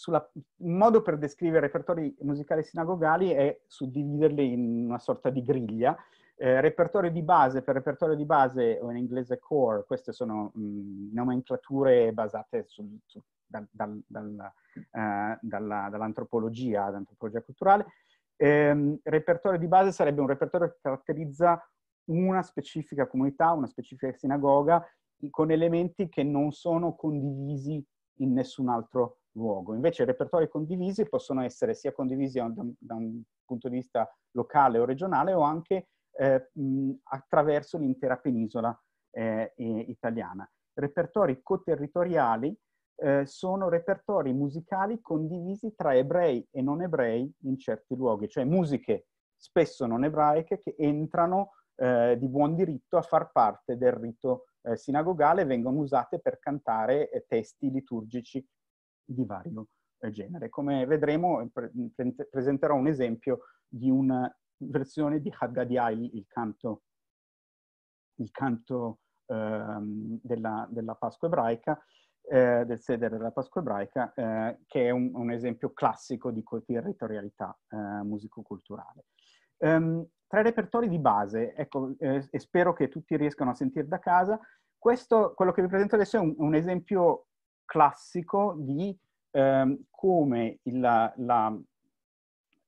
D: sulla, un modo per descrivere repertori musicali sinagogali è suddividerli in una sorta di griglia. Eh, repertorio di base, per repertorio di base o in inglese core, queste sono mh, mm, nomenclature basate sul, su, dal, dal, dal, eh, dalla, dall'antropologia, dall'antropologia culturale. Eh, repertorio di base sarebbe un repertorio che caratterizza una specifica comunità, una specifica sinagoga, con elementi che non sono condivisi in nessun altro luogo. Invece i repertori condivisi possono essere sia condivisi da un, da un punto di vista locale o regionale o anche eh, mh, attraverso l'intera penisola eh, italiana. Repertori coterritoriali eh, sono repertori musicali condivisi tra ebrei e non ebrei in certi luoghi, cioè musiche spesso non ebraiche che entrano eh, di buon diritto a far parte del rito eh, sinagogale e vengono usate per cantare eh, testi liturgici di vario eh, genere. Come vedremo, eh, pre mm, presenterò un esempio di una versione di Haggadiah, il canto, il canto ehm, della, della, Pasqua ebraica, eh, del sedere della Pasqua ebraica, eh, che è un, un, esempio classico di territorialità eh, musico-culturale. Um, ehm, tra i repertori di base, ecco, eh, e spero che tutti riescano a sentire da casa, questo, quello che vi presento adesso è un, un esempio classico di ehm, come il, la,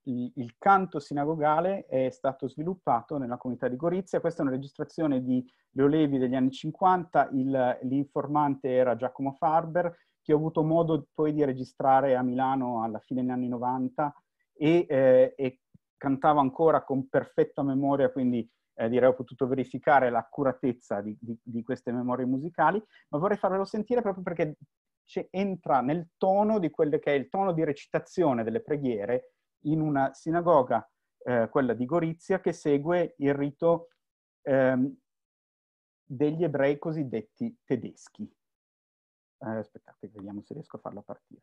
D: il, il, canto sinagogale è stato sviluppato nella comunità di Gorizia. Questa è una registrazione di Leo Levi degli anni 50, il, l'informante era Giacomo Farber, che ho avuto modo poi di registrare a Milano alla fine degli anni 90 e, eh, e cantava ancora con perfetta memoria, quindi eh, direi ho potuto verificare l'accuratezza di, di, di, queste memorie musicali, ma vorrei farvelo sentire proprio perché entra nel tono di quello che è il tono di recitazione delle preghiere in una sinagoga, eh, quella di Gorizia, che segue il rito ehm, degli ebrei cosiddetti tedeschi. Eh, aspettate, vediamo se riesco a farlo partire.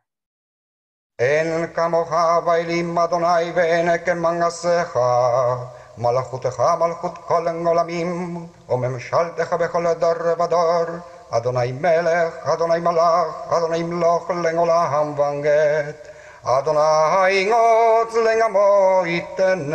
E: En אין כמוך ואלים אדוני ואין כמנגסך מלכותך מלכות כל עולמים וממשלתך בכל דור vador אדוני מלך, אדוני מלך, אדוני מלוך לעולם ונגד. אדוני עוד לעמו ייתן,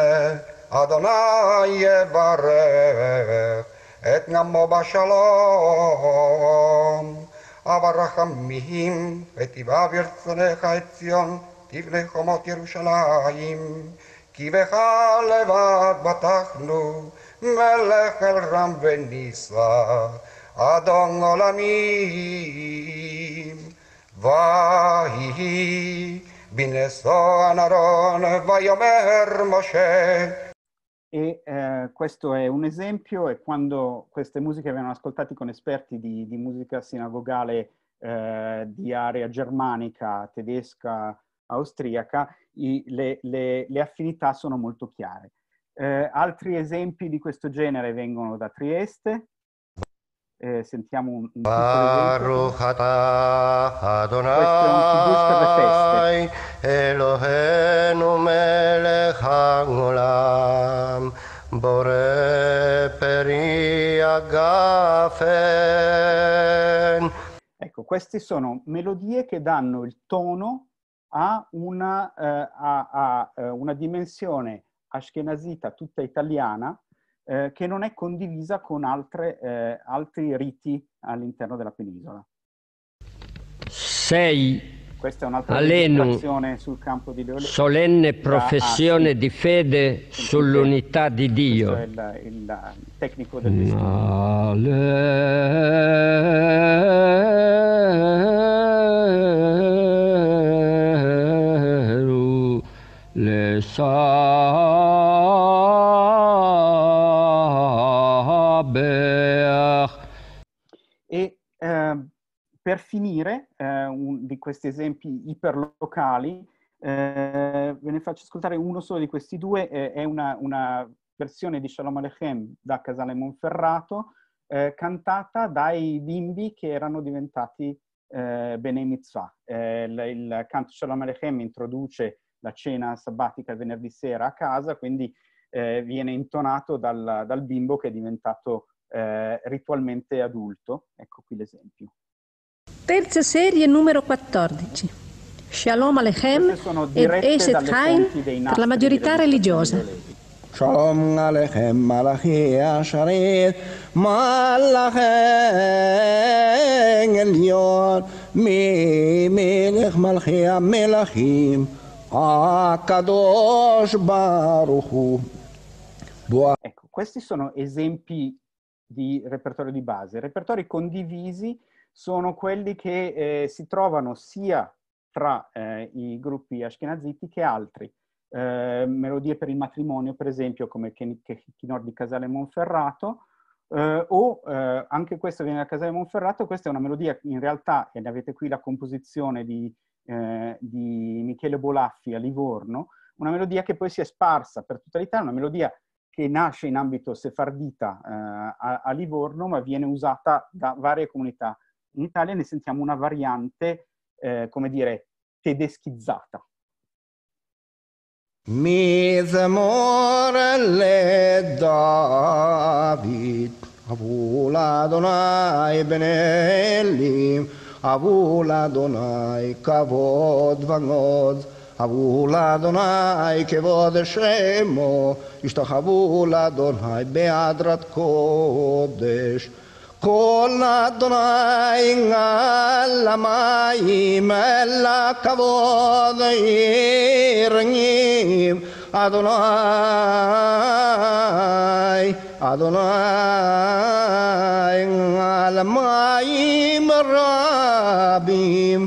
E: אדוני יברך את עמו בשלום. אבל רחמים, ותבעב ברצונך את ציון, תבנה חומות ירושלים. כי בך לבד בטחנו, מלך אל רם ונישא. אדון עולמים, ויהי בנסוע אהרון ויאמר משה. E
D: eh, questo è un esempio, e quando queste musiche vengono ascoltate con esperti di, di musica sinagogale eh, di area germanica, tedesca, austriaca, i, le, le, le, affinità sono molto chiare. Eh, altri esempi di questo genere vengono da Trieste, eh, sentiamo un, un
E: Baruchata Adonai Eloheinu melech ha'olam Bore peri agafen
D: Ecco, queste sono melodie che danno il tono a una, eh, a, a, eh, una dimensione ashkenazita tutta italiana eh, che non è condivisa con altre, eh, altri riti all'interno della penisola.
F: 6.
G: Questa è
D: un'altra legislazione sul campo di Leone. Solenne ah, professione ah, sì.
G: di fede sull'unità di Dio.
E: Questo è il, il tecnico del destino. Le, le, le,
D: per finire, eh, un, di questi esempi iperlocali, eh, ve ne faccio ascoltare uno solo di questi due, eh, è una, una, versione di Shalom Alechem da Casale Monferrato, eh, cantata dai bimbi che erano diventati eh, Bene Mitzvah. Eh, il, il, canto Shalom Alechem introduce la cena sabbatica il venerdì sera a casa, quindi eh, viene intonato dal, dal, bimbo che è diventato ritualmente adulto. Ecco qui l'esempio.
C: Terza serie numero 14. Shalom Alechem e Eset Haim per la maggiorità religiosa.
E: Shalom Alechem Malachi Asharet Malachem Elion Melech Malachi Melachim Akadosh Baruchu Ecco,
D: questi sono esempi di repertorio di base, repertori condivisi sono quelli che eh, si trovano sia tra eh, i gruppi ashkenaziti che altri. Eh, melodie per il matrimonio, per esempio, come Chinor di Casale Monferrato, eh, o eh, anche questo viene da Casale Monferrato, questa è una melodia in realtà, e ne avete qui la composizione di, eh, di Michele Bolaffi a Livorno, una melodia che poi si è sparsa per tutta l'Italia, una melodia che nasce in ambito sefardita eh, a, a, Livorno, ma viene usata da varie comunità in Italia ne sentiamo una variante, eh, come dire, tedeschizzata.
E: Mis le David, avula donai benelim, avula donai kavod vangod, avula donai kevod shemo, ishtahavula donai beadrat kodesh, Adonai கவோது alla mai அதுனாயிங்கல்லமாயிம் ராபீம்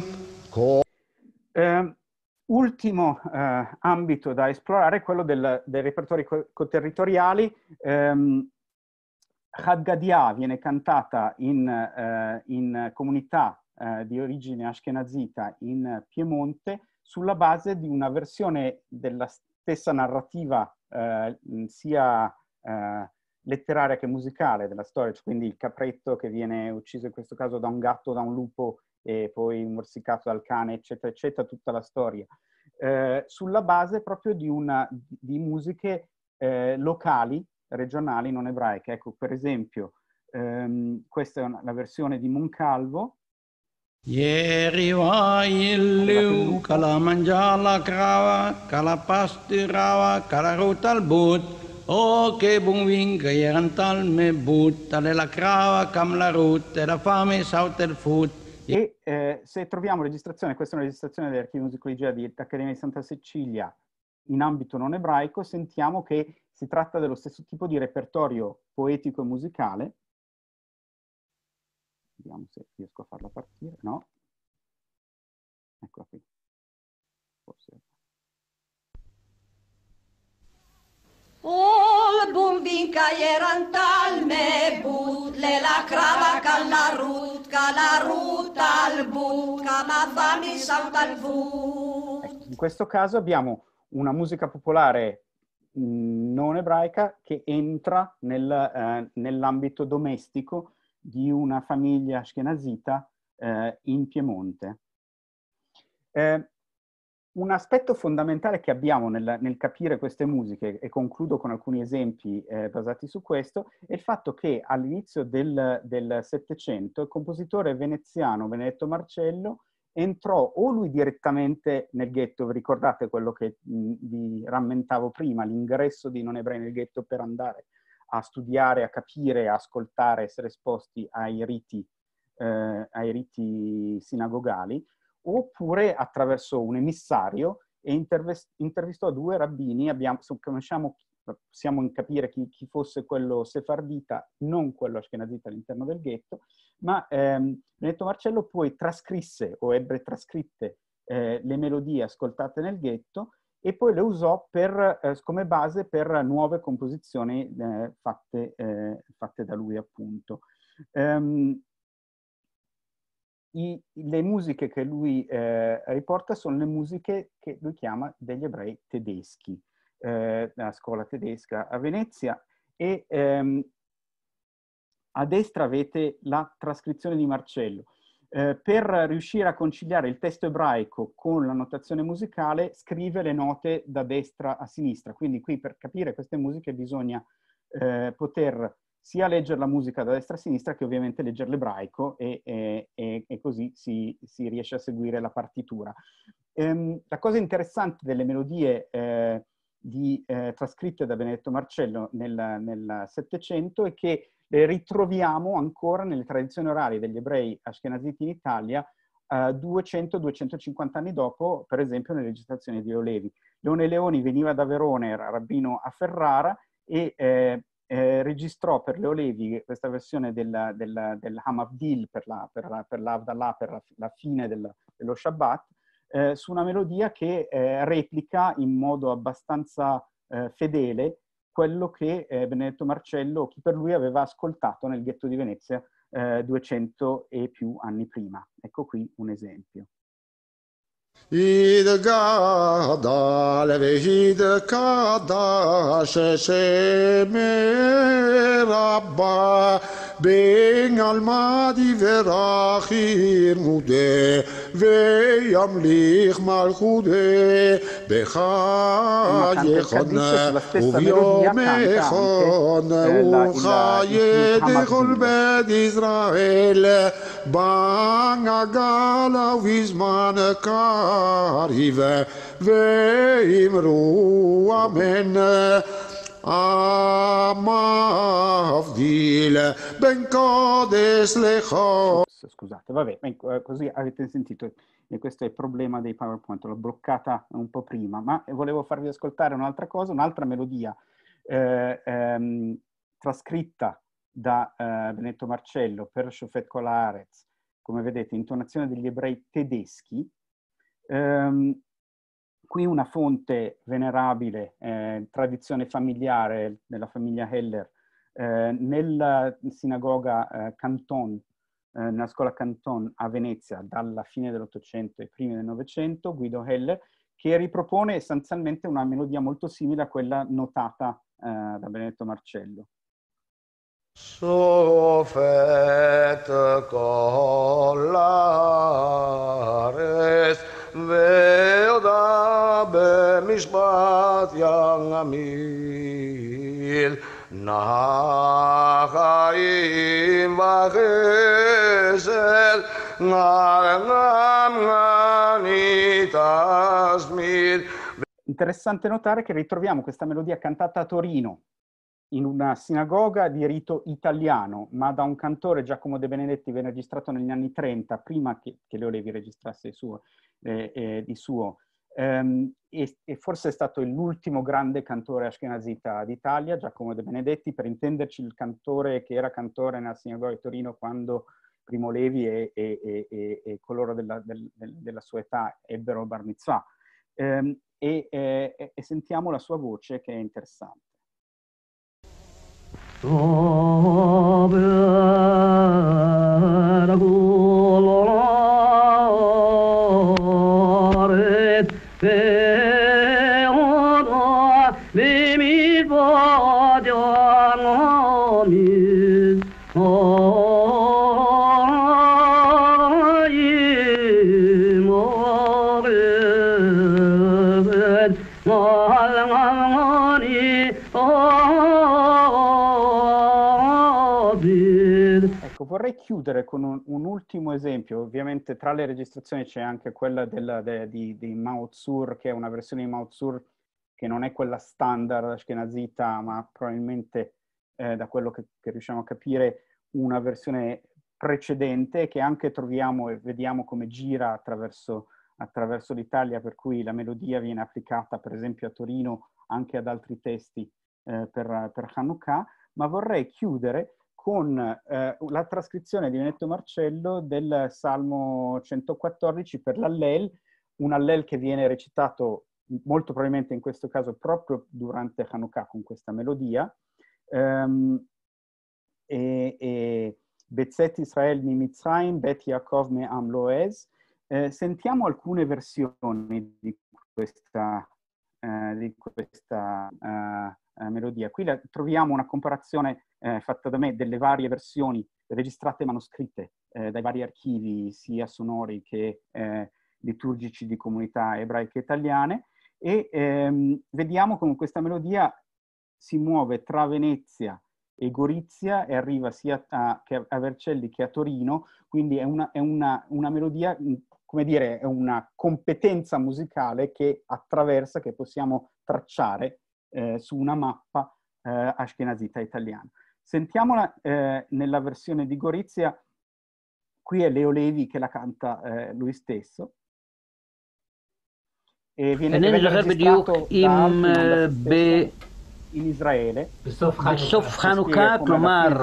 E: ehm,
D: Ultimo eh, ambito da esplorare è quello del, dei repertori co- territoriali. Ehm, Hadgadia viene cantata in, eh, in comunità eh, di origine ashkenazita in Piemonte sulla base di una versione della stessa narrativa eh, sia eh, letteraria che musicale della storia, cioè quindi il capretto che viene ucciso in questo caso da un gatto, da un lupo e poi morsicato dal cane, eccetera, eccetera, tutta la storia, eh, sulla base proprio di, una, di musiche eh, locali regionali non ebraiche. Ecco, per esempio, ehm, questa è una, la versione di Moncalvo.
G: Ieri vai il cala mangiala crava, cala pastirava, cala rutal but, o oh, che buon vinca tal me butta, la crava cam la ruta, la fame saute il food. E
D: eh, se troviamo registrazione, questa è una registrazione dell'archivio musicologia di Accademia di Santa Cecilia, in ambito non ebraico, sentiamo che si tratta dello stesso tipo di repertorio poetico e musicale. Vediamo se riesco a farla partire, no? Eccola qui. Forse.
H: Ol bumbinka eran talme but le la crava calarut calarut al but camafami sautalvut. Ecco, in
D: questo caso abbiamo una musica popolare non ebraica che entra nel, eh, nell'ambito domestico di una famiglia ashkenazita eh, in Piemonte. Eh, un aspetto fondamentale che abbiamo nel, nel, capire queste musiche, e concludo con alcuni esempi eh, basati su questo, è il fatto che all'inizio del Settecento il compositore veneziano Benedetto Marcello entrò o lui direttamente nel ghetto, vi ricordate quello che vi rammentavo prima, l'ingresso di non ebrei nel ghetto per andare a studiare, a capire, a ascoltare, essere esposti ai riti, eh, ai riti sinagogali, oppure attraverso un emissario e intervistò due rabbini, abbiamo, conosciamo, possiamo capire chi, chi fosse quello sefardita, non quello ashkenazita all'interno del ghetto, ma ehm, Benedetto Marcello poi trascrisse o ebbe trascritte eh, le melodie ascoltate nel ghetto e poi le usò per, eh, come base per nuove composizioni eh, fatte, eh, fatte, da lui appunto. Um, i, le musiche che lui eh, riporta sono le musiche che lui chiama degli ebrei tedeschi, eh, della scuola tedesca a Venezia e ehm, a destra avete la trascrizione di Marcello. Eh, per riuscire a conciliare il testo ebraico con la notazione musicale, scrive le note da destra a sinistra. Quindi qui per capire queste musiche bisogna eh, poter sia leggere la musica da destra a sinistra che ovviamente leggere l'ebraico e, e, e, così si, si, riesce a seguire la partitura. Ehm, la cosa interessante delle melodie eh, di, eh, trascritte da Benedetto Marcello nel, nel Settecento è che le eh, ritroviamo ancora nelle tradizioni orali degli ebrei ashkenaziti in Italia eh, 200-250 anni dopo, per esempio, nelle registrazioni di Olevi. Leone Leoni veniva da Verona, era rabbino a Ferrara e eh, eh, registrò per Leolevi questa versione del, del, del Hamavdil per la, per, la, per, la, per la, la fine del, dello Shabbat, eh, su una melodia che eh, replica in modo abbastanza eh, fedele quello che eh, Benedetto Marcello, chi per lui aveva ascoltato nel ghetto di Venezia eh, 200 e più anni prima. Ecco qui un esempio.
E: Id gadal ve'id kadash Shem Rabba ben almadi verachir mude וימליך מלכותי ובחיי דכל בית ישראל בן הגל ובזמן כאן arrive ואמרו אמן Amavdil Ben Kodes
D: Scusate, vabbè, eh, così avete sentito, e questo è il problema dei PowerPoint, l'ho bloccata un po' prima, ma volevo farvi ascoltare un'altra cosa, un'altra melodia eh, ehm, trascritta da eh, Benetto Marcello per Chauffet Colarez, come vedete, intonazione degli ebrei tedeschi, Ehm, qui una fonte venerabile, eh, tradizione familiare della famiglia Heller, eh, nella sinagoga eh, Canton, eh, nella scuola Canton a Venezia dalla fine dell'Ottocento e primi del Novecento, Guido Heller, che ripropone essenzialmente una melodia molto simile a quella notata eh, da Benedetto Marcello.
E: Sofet collares והודה במשפט ימיל. נא חיים וחסד, נא
D: Interessante notare che ritroviamo questa melodia cantata a Torino in una sinagoga di rito italiano, ma da un cantore Giacomo De Benedetti venne registrato negli anni 30, prima che, che Leo Levi registrasse suo, eh, eh, di suo. Um, e, e, forse è stato l'ultimo grande cantore ashkenazita d'Italia, Giacomo De Benedetti, per intenderci il cantore che era cantore nella sinagoga di Torino quando Primo Levi e, e, e coloro della, del, della, sua età ebbero Bar Mitzvah. Um, e sentiamo la sua voce che è interessante.
H: 소변하고
D: Vorrei chiudere con un, un, ultimo esempio, ovviamente tra le registrazioni c'è anche quella della, de, di, di Mautsur, che è una versione di Mao Mautsur che non è quella standard ashkenazita, ma probabilmente eh, da quello che, che, riusciamo a capire una versione precedente che anche troviamo e vediamo come gira attraverso, attraverso l'Italia, per cui la melodia viene applicata per esempio a Torino anche ad altri testi eh, per, per Hanukkah, ma vorrei chiudere con eh, la trascrizione di Benetto Marcello del Salmo 114 per l'Allel, un Allel che viene recitato molto probabilmente in questo caso proprio durante Hanukkah con questa melodia. Um, e, e Betzet Israel mi Mitzrayim, Bet Yaakov me Amloez. Eh, sentiamo alcune versioni di questa, eh, di questa eh, eh melodia. Qui la, troviamo una comparazione eh, fatta da me delle varie versioni registrate e manoscritte eh, dai vari archivi sia sonori che eh, liturgici di comunità ebraiche italiane e ehm, vediamo come questa melodia si muove tra Venezia e Gorizia e arriva sia a, a Vercelli che a Torino, quindi è una, è una, una melodia come dire, è una competenza musicale che attraversa, che possiamo tracciare eh, su una mappa eh, ashkenazita italiana. Sentiamola eh, nella versione di Gorizia, qui è Leo Levi che la canta eh, lui stesso. E viene, viene registrato im, eh,
G: be... in Israele. בסוף חנוכה, כלומר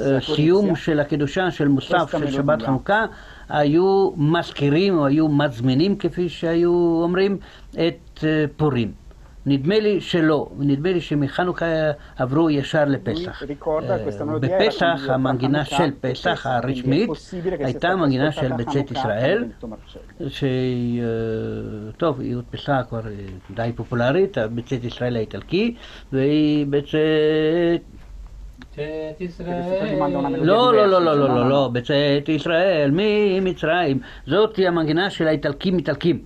G: בסיום של הקידושה של מוסף של שבת חנוכה, היו מזכירים או היו מזמינים, כפי שהיו אומרים, את פורים. נדמה לי שלא, נדמה לי שמחנוכה עברו ישר לפסח.
D: אה, בפסח, המנגינה של פסח הרשמית, הייתה מנגינה של בית צאת ישראל,
G: שהיא, אה, טוב, היא הודפסה כבר אה, די פופולרית, בית צאת ישראל האיטלקי, והיא בית צאת... לא, לא, לא, לא, לא, לא, לא, לא בצאת ישראל ממצרים. זאת המנגינה של האיטלקים איטלקים.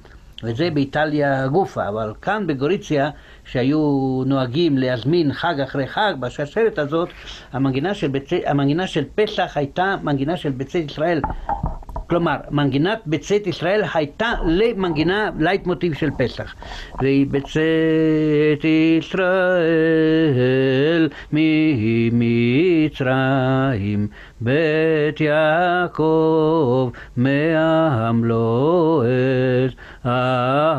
G: וזה באיטליה גופה, אבל כאן בגוריציה, שהיו נוהגים להזמין חג אחרי חג, בשרשרת הזאת, המנגינה של, בצ... המנגינה של פסח הייתה מנגינה של ביצי ישראל. כלומר, מנגינת בצאת ישראל הייתה למנגינה לייטמוטיב של פסח. והיא בצאת ישראל ממצרים, בית יעקב מעם לא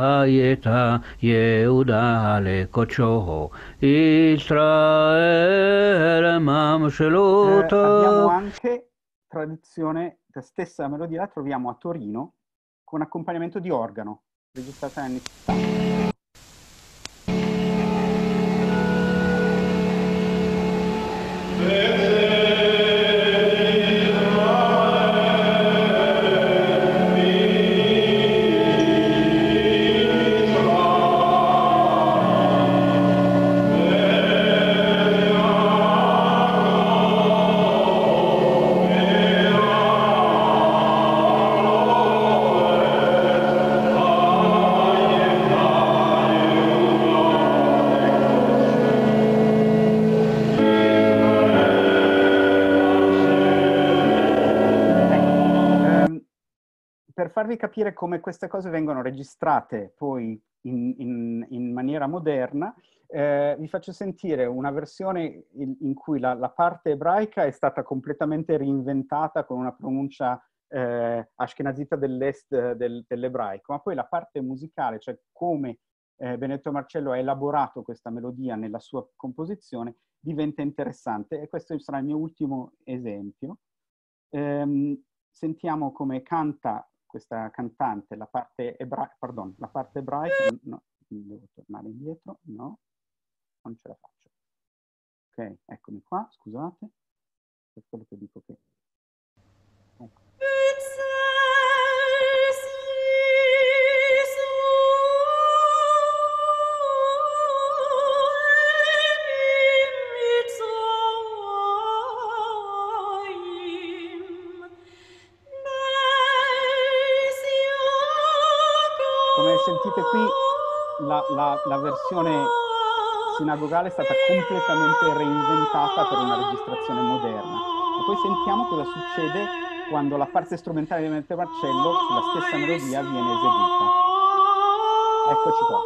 G: הייתה יהודה לקודשו. ישראל ממשלותו. אה,
D: sceluto. la stessa melodia la troviamo a Torino con accompagnamento di organo, registrata negli anni 70. farvi capire come queste cose vengono registrate poi in, in, in maniera moderna, eh, vi faccio sentire una versione in, in cui la, la, parte ebraica è stata completamente reinventata con una pronuncia eh, ashkenazita dell'est del, dell'ebraico, ma poi la parte musicale, cioè come eh, Benedetto Marcello ha elaborato questa melodia nella sua composizione, diventa interessante e questo sarà il mio ultimo esempio. Ehm, sentiamo come canta questa cantante, la parte ebraica, pardon, la parte ebraica, no, devo tornare indietro, no, non ce la faccio. Ok, eccomi qua, scusate, per quello che dico che sentite qui la, la, la versione sinagogale è stata completamente reinventata per una registrazione moderna. E poi sentiamo cosa succede quando la parte strumentale di Marcello sulla stessa melodia viene eseguita. Eccoci qua.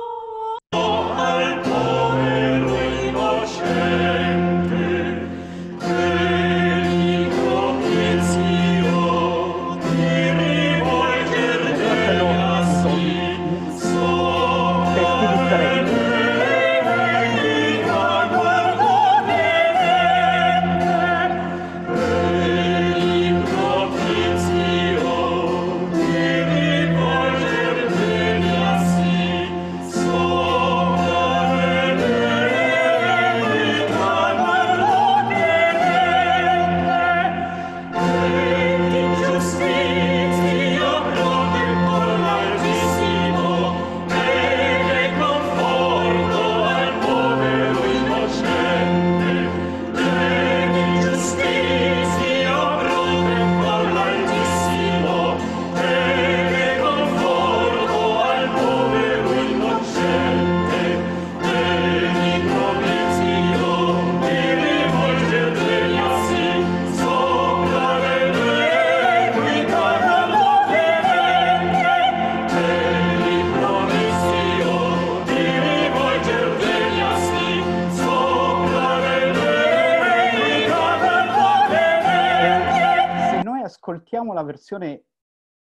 D: versione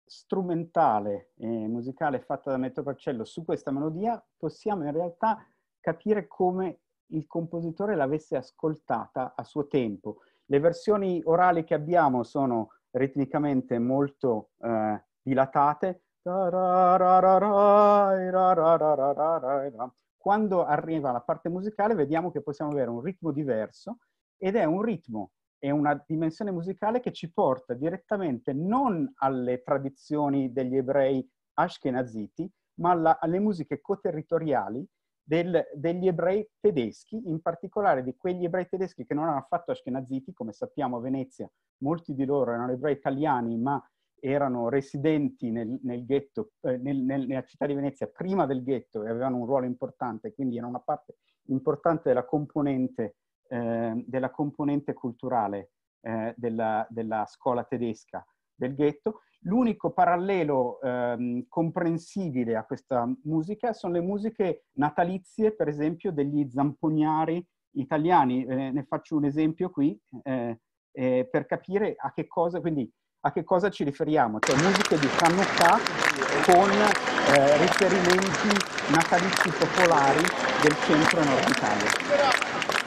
D: strumentale e musicale fatta da Metro Parcello su questa melodia, possiamo in realtà capire come il compositore l'avesse ascoltata a suo tempo. Le versioni orali che abbiamo sono ritmicamente molto eh, dilatate. Quando arriva la parte musicale vediamo che possiamo avere un ritmo diverso ed è un ritmo è una dimensione musicale che ci porta direttamente non alle tradizioni degli ebrei ashkenaziti, ma alla, alle musiche coterritoriali del, degli ebrei tedeschi, in particolare di quegli ebrei tedeschi che non hanno affatto ashkenaziti, come sappiamo a Venezia molti di loro erano ebrei italiani, ma erano residenti nel, nel ghetto, eh, nel, nel, nella città di Venezia prima del ghetto e avevano un ruolo importante, quindi erano una parte importante della componente Ehm, della componente culturale eh, della, della, scuola tedesca del ghetto. L'unico parallelo ehm, comprensibile a questa musica sono le musiche natalizie, per esempio, degli zampognari italiani. Eh, ne faccio un esempio qui eh, eh, per capire a che cosa, quindi, a che cosa ci riferiamo, cioè musiche di Hanukkah con eh, riferimenti natalizi popolari del centro nord Italia.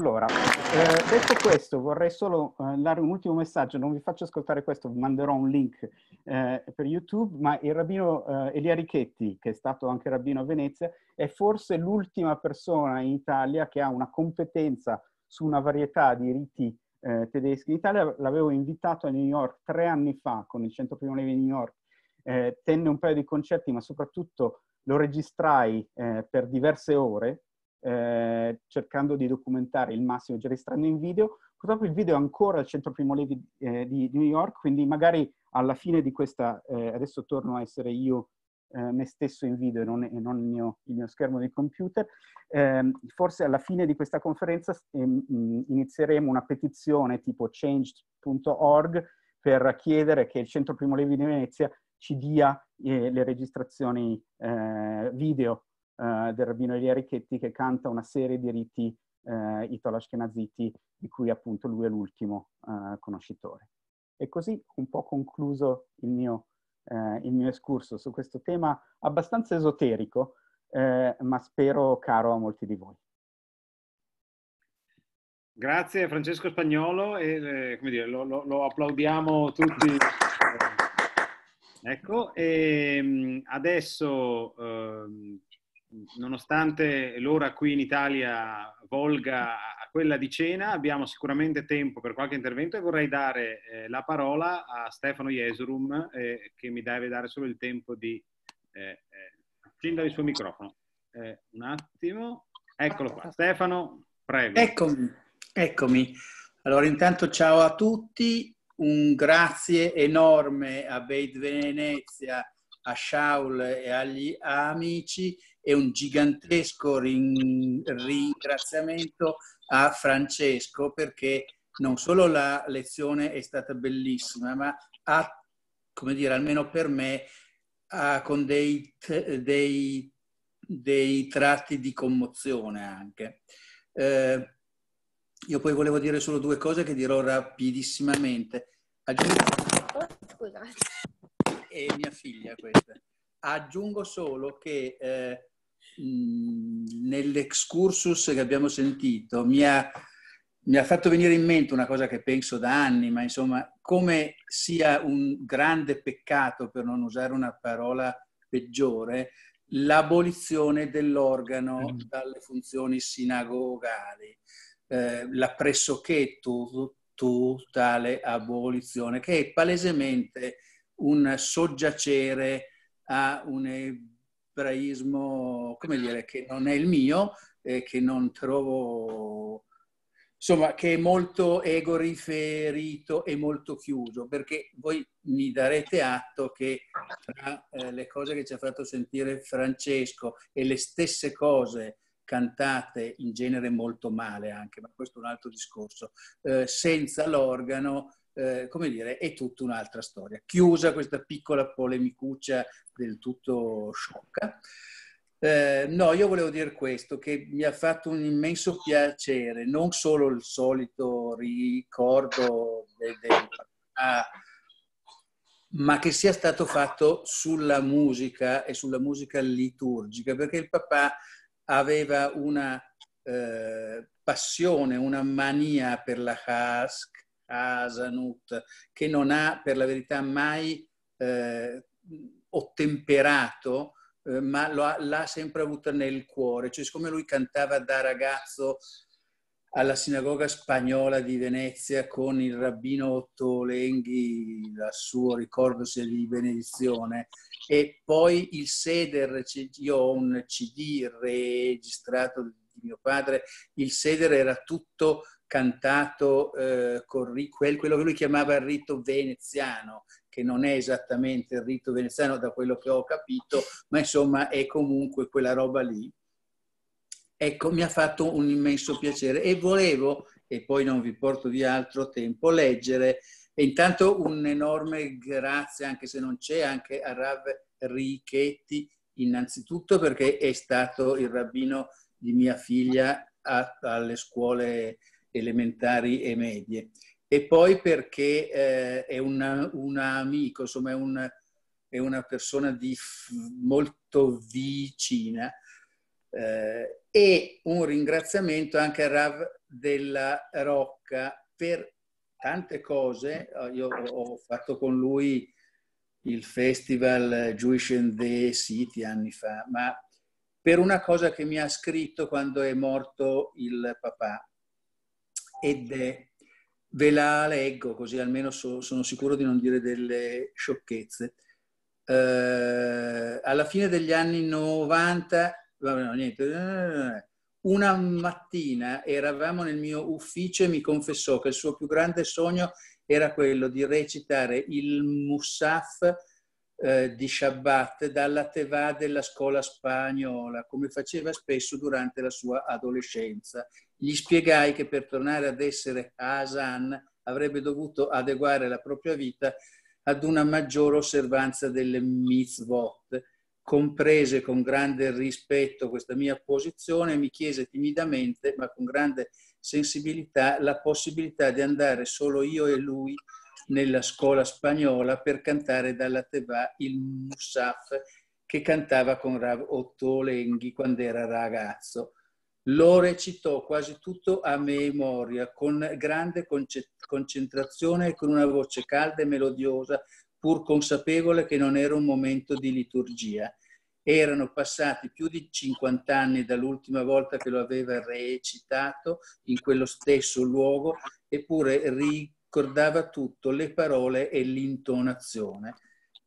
D: Allora, eh, detto questo, vorrei solo eh, dare un ultimo messaggio. Non vi faccio ascoltare questo, vi manderò un link eh, per YouTube, ma il rabbino eh, Elia Richetti, che è stato anche rabbino a Venezia, è forse l'ultima persona in Italia che ha una competenza su una varietà di riti eh, tedeschi. In Italia l'avevo invitato a New York tre anni fa con il Centro Primo Levi di New York. Eh, tenne un paio di concerti, ma soprattutto lo registrai per diverse ore eh, cercando di documentare il massimo, registrando in video. Purtroppo il video è ancora al centro Primo Levi eh, di New York, quindi magari alla fine di questa, eh, adesso torno a essere io eh, me stesso in video e non, e non il, mio, il, mio, schermo di computer, ehm, forse alla fine di questa conferenza ehm, mm, inizieremo una petizione tipo change.org per chiedere che il Centro Primo Levi di Venezia ci dia eh, le registrazioni eh, video eh, del rabbino Elia Ricchetti che canta una serie di riti eh, italo-ashkenaziti di cui appunto lui è l'ultimo eh, conoscitore. E così un po' concluso il mio, eh, il mio escurso su questo tema abbastanza esoterico, eh, ma spero caro a molti di voi.
A: Grazie Francesco Spagnolo e come dire, lo, lo, lo applaudiamo tutti. Ecco, e ehm, adesso eh, nonostante l'ora qui in Italia volga a quella di cena, abbiamo sicuramente tempo per qualche intervento e vorrei dare eh, la parola a Stefano Jesurum eh, che mi deve dare solo il tempo di eh, eh accendere
F: il suo microfono. Eh, un attimo, eccolo qua. Stefano, prego. Eccomi, eccomi. Allora intanto ciao a tutti, un grazie enorme a Beit Venezia, a Shaul e agli amici e un gigantesco rin- ringraziamento a Francesco perché non solo la lezione è stata bellissima, ma ha, come dire, almeno per me, ha con dei, dei, dei tratti di commozione anche. Eh, io poi volevo dire solo due cose che dirò rapidissimamente. Aggiungo... È oh, mia figlia questa. Aggiungo solo che eh, Mm, nell'excursus che abbiamo sentito mi ha, mi ha, fatto venire in mente una cosa che penso da anni, ma insomma come sia un grande peccato, per non usare una parola peggiore, l'abolizione dell'organo mm. dalle funzioni sinagogali, eh, la pressoché totale abolizione, che è palesemente un soggiacere a un'evoluzione braismo, come dire, che non è il mio, e che non trovo, insomma, che è molto egoriferito e molto chiuso, perché voi mi darete atto che tra eh, le cose che ci ha fatto sentire Francesco e le stesse cose cantate in genere molto male anche, ma questo è un altro discorso, eh, senza l'organo eh, come dire, è tutta un'altra storia. Chiusa questa piccola polemicuccia del tutto sciocca. Eh, no, io volevo dire questo, che mi ha fatto un immenso piacere, non solo il solito ricordo del de, ah, ma che sia stato fatto sulla musica e sulla musica liturgica, perché il papà aveva una eh, passione, una mania per la Hask, Nut, che non ha per la verità mai eh, ottemperato, eh, ma ha, l'ha sempre avuta nel cuore. Cioè, siccome lui cantava da ragazzo alla sinagoga spagnola di Venezia con il rabbino Otto Lenghi, la suo ricordo se di benedizione, e poi il Seder, io ho un CD registrato di mio padre, il Seder era tutto cantato eh, con quel, quello che lui chiamava il rito veneziano, che non è esattamente il rito veneziano da quello che ho capito, ma insomma è comunque quella roba lì. Ecco, mi ha fatto un immenso piacere e volevo, e poi non vi porto via altro tempo, leggere e intanto un enorme grazie, anche se non c'è, anche a Rav Richetti, innanzitutto perché è stato il rabbino di mia figlia a, alle scuole elementari e medie. E poi perché eh, è un amico, insomma è, un, è una persona molto vicina. Eh, e un ringraziamento anche a Rav della Rocca per tante cose. Eh, io ho fatto con lui il festival Jewish in the City anni fa, ma per una cosa che mi ha scritto quando è morto il papà ed è, ve la leggo così almeno so, sono sicuro di non dire delle sciocchezze. Eh, alla fine degli anni 90, vabbè, no, niente, una mattina eravamo nel mio ufficio e mi confessò che il suo più grande sogno era quello di recitare il Musaf eh, di Shabbat dalla Tevà della scuola spagnola, come faceva spesso durante la sua adolescenza gli spiegai che per tornare ad essere Hasan avrebbe dovuto adeguare la propria vita ad una maggiore osservanza delle mitzvot. Comprese con grande rispetto questa mia posizione e mi chiese timidamente, ma con grande sensibilità, la possibilità di andare solo io e lui nella scuola spagnola per cantare dalla Teva il Musaf che cantava con Rav Otto Lenghi quando era ragazzo lo recitò quasi tutto a memoria, con grande concentrazione e con una voce calda e melodiosa, pur consapevole che non era un momento di liturgia. Erano passati più di 50 anni dall'ultima volta che lo aveva recitato in quello stesso luogo, eppure ricordava tutto, le parole e l'intonazione.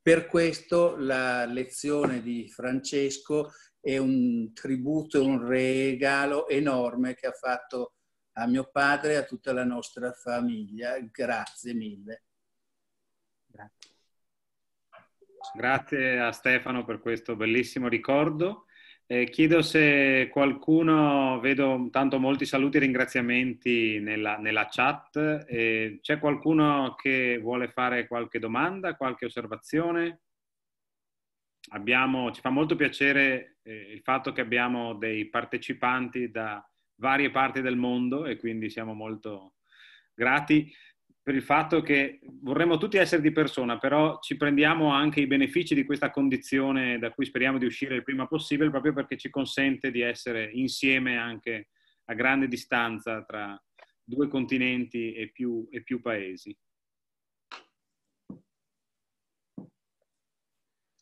F: Per questo la lezione di Francesco è un tributo, un regalo enorme che ha fatto a mio padre e a tutta la nostra famiglia. Grazie mille. Grazie.
A: Grazie a Stefano per questo bellissimo ricordo. Eh, chiedo se qualcuno, vedo tanto molti saluti e ringraziamenti nella, nella chat, eh, c'è qualcuno che vuole fare qualche domanda, qualche osservazione? abbiamo, ci fa molto piacere eh, il fatto che abbiamo dei partecipanti da varie parti del mondo e quindi siamo molto grati per il fatto che vorremmo tutti essere di persona, però ci prendiamo anche i benefici di questa condizione da cui speriamo di uscire il prima possibile, proprio perché ci consente di essere insieme anche a grande distanza tra due continenti e più, e più paesi.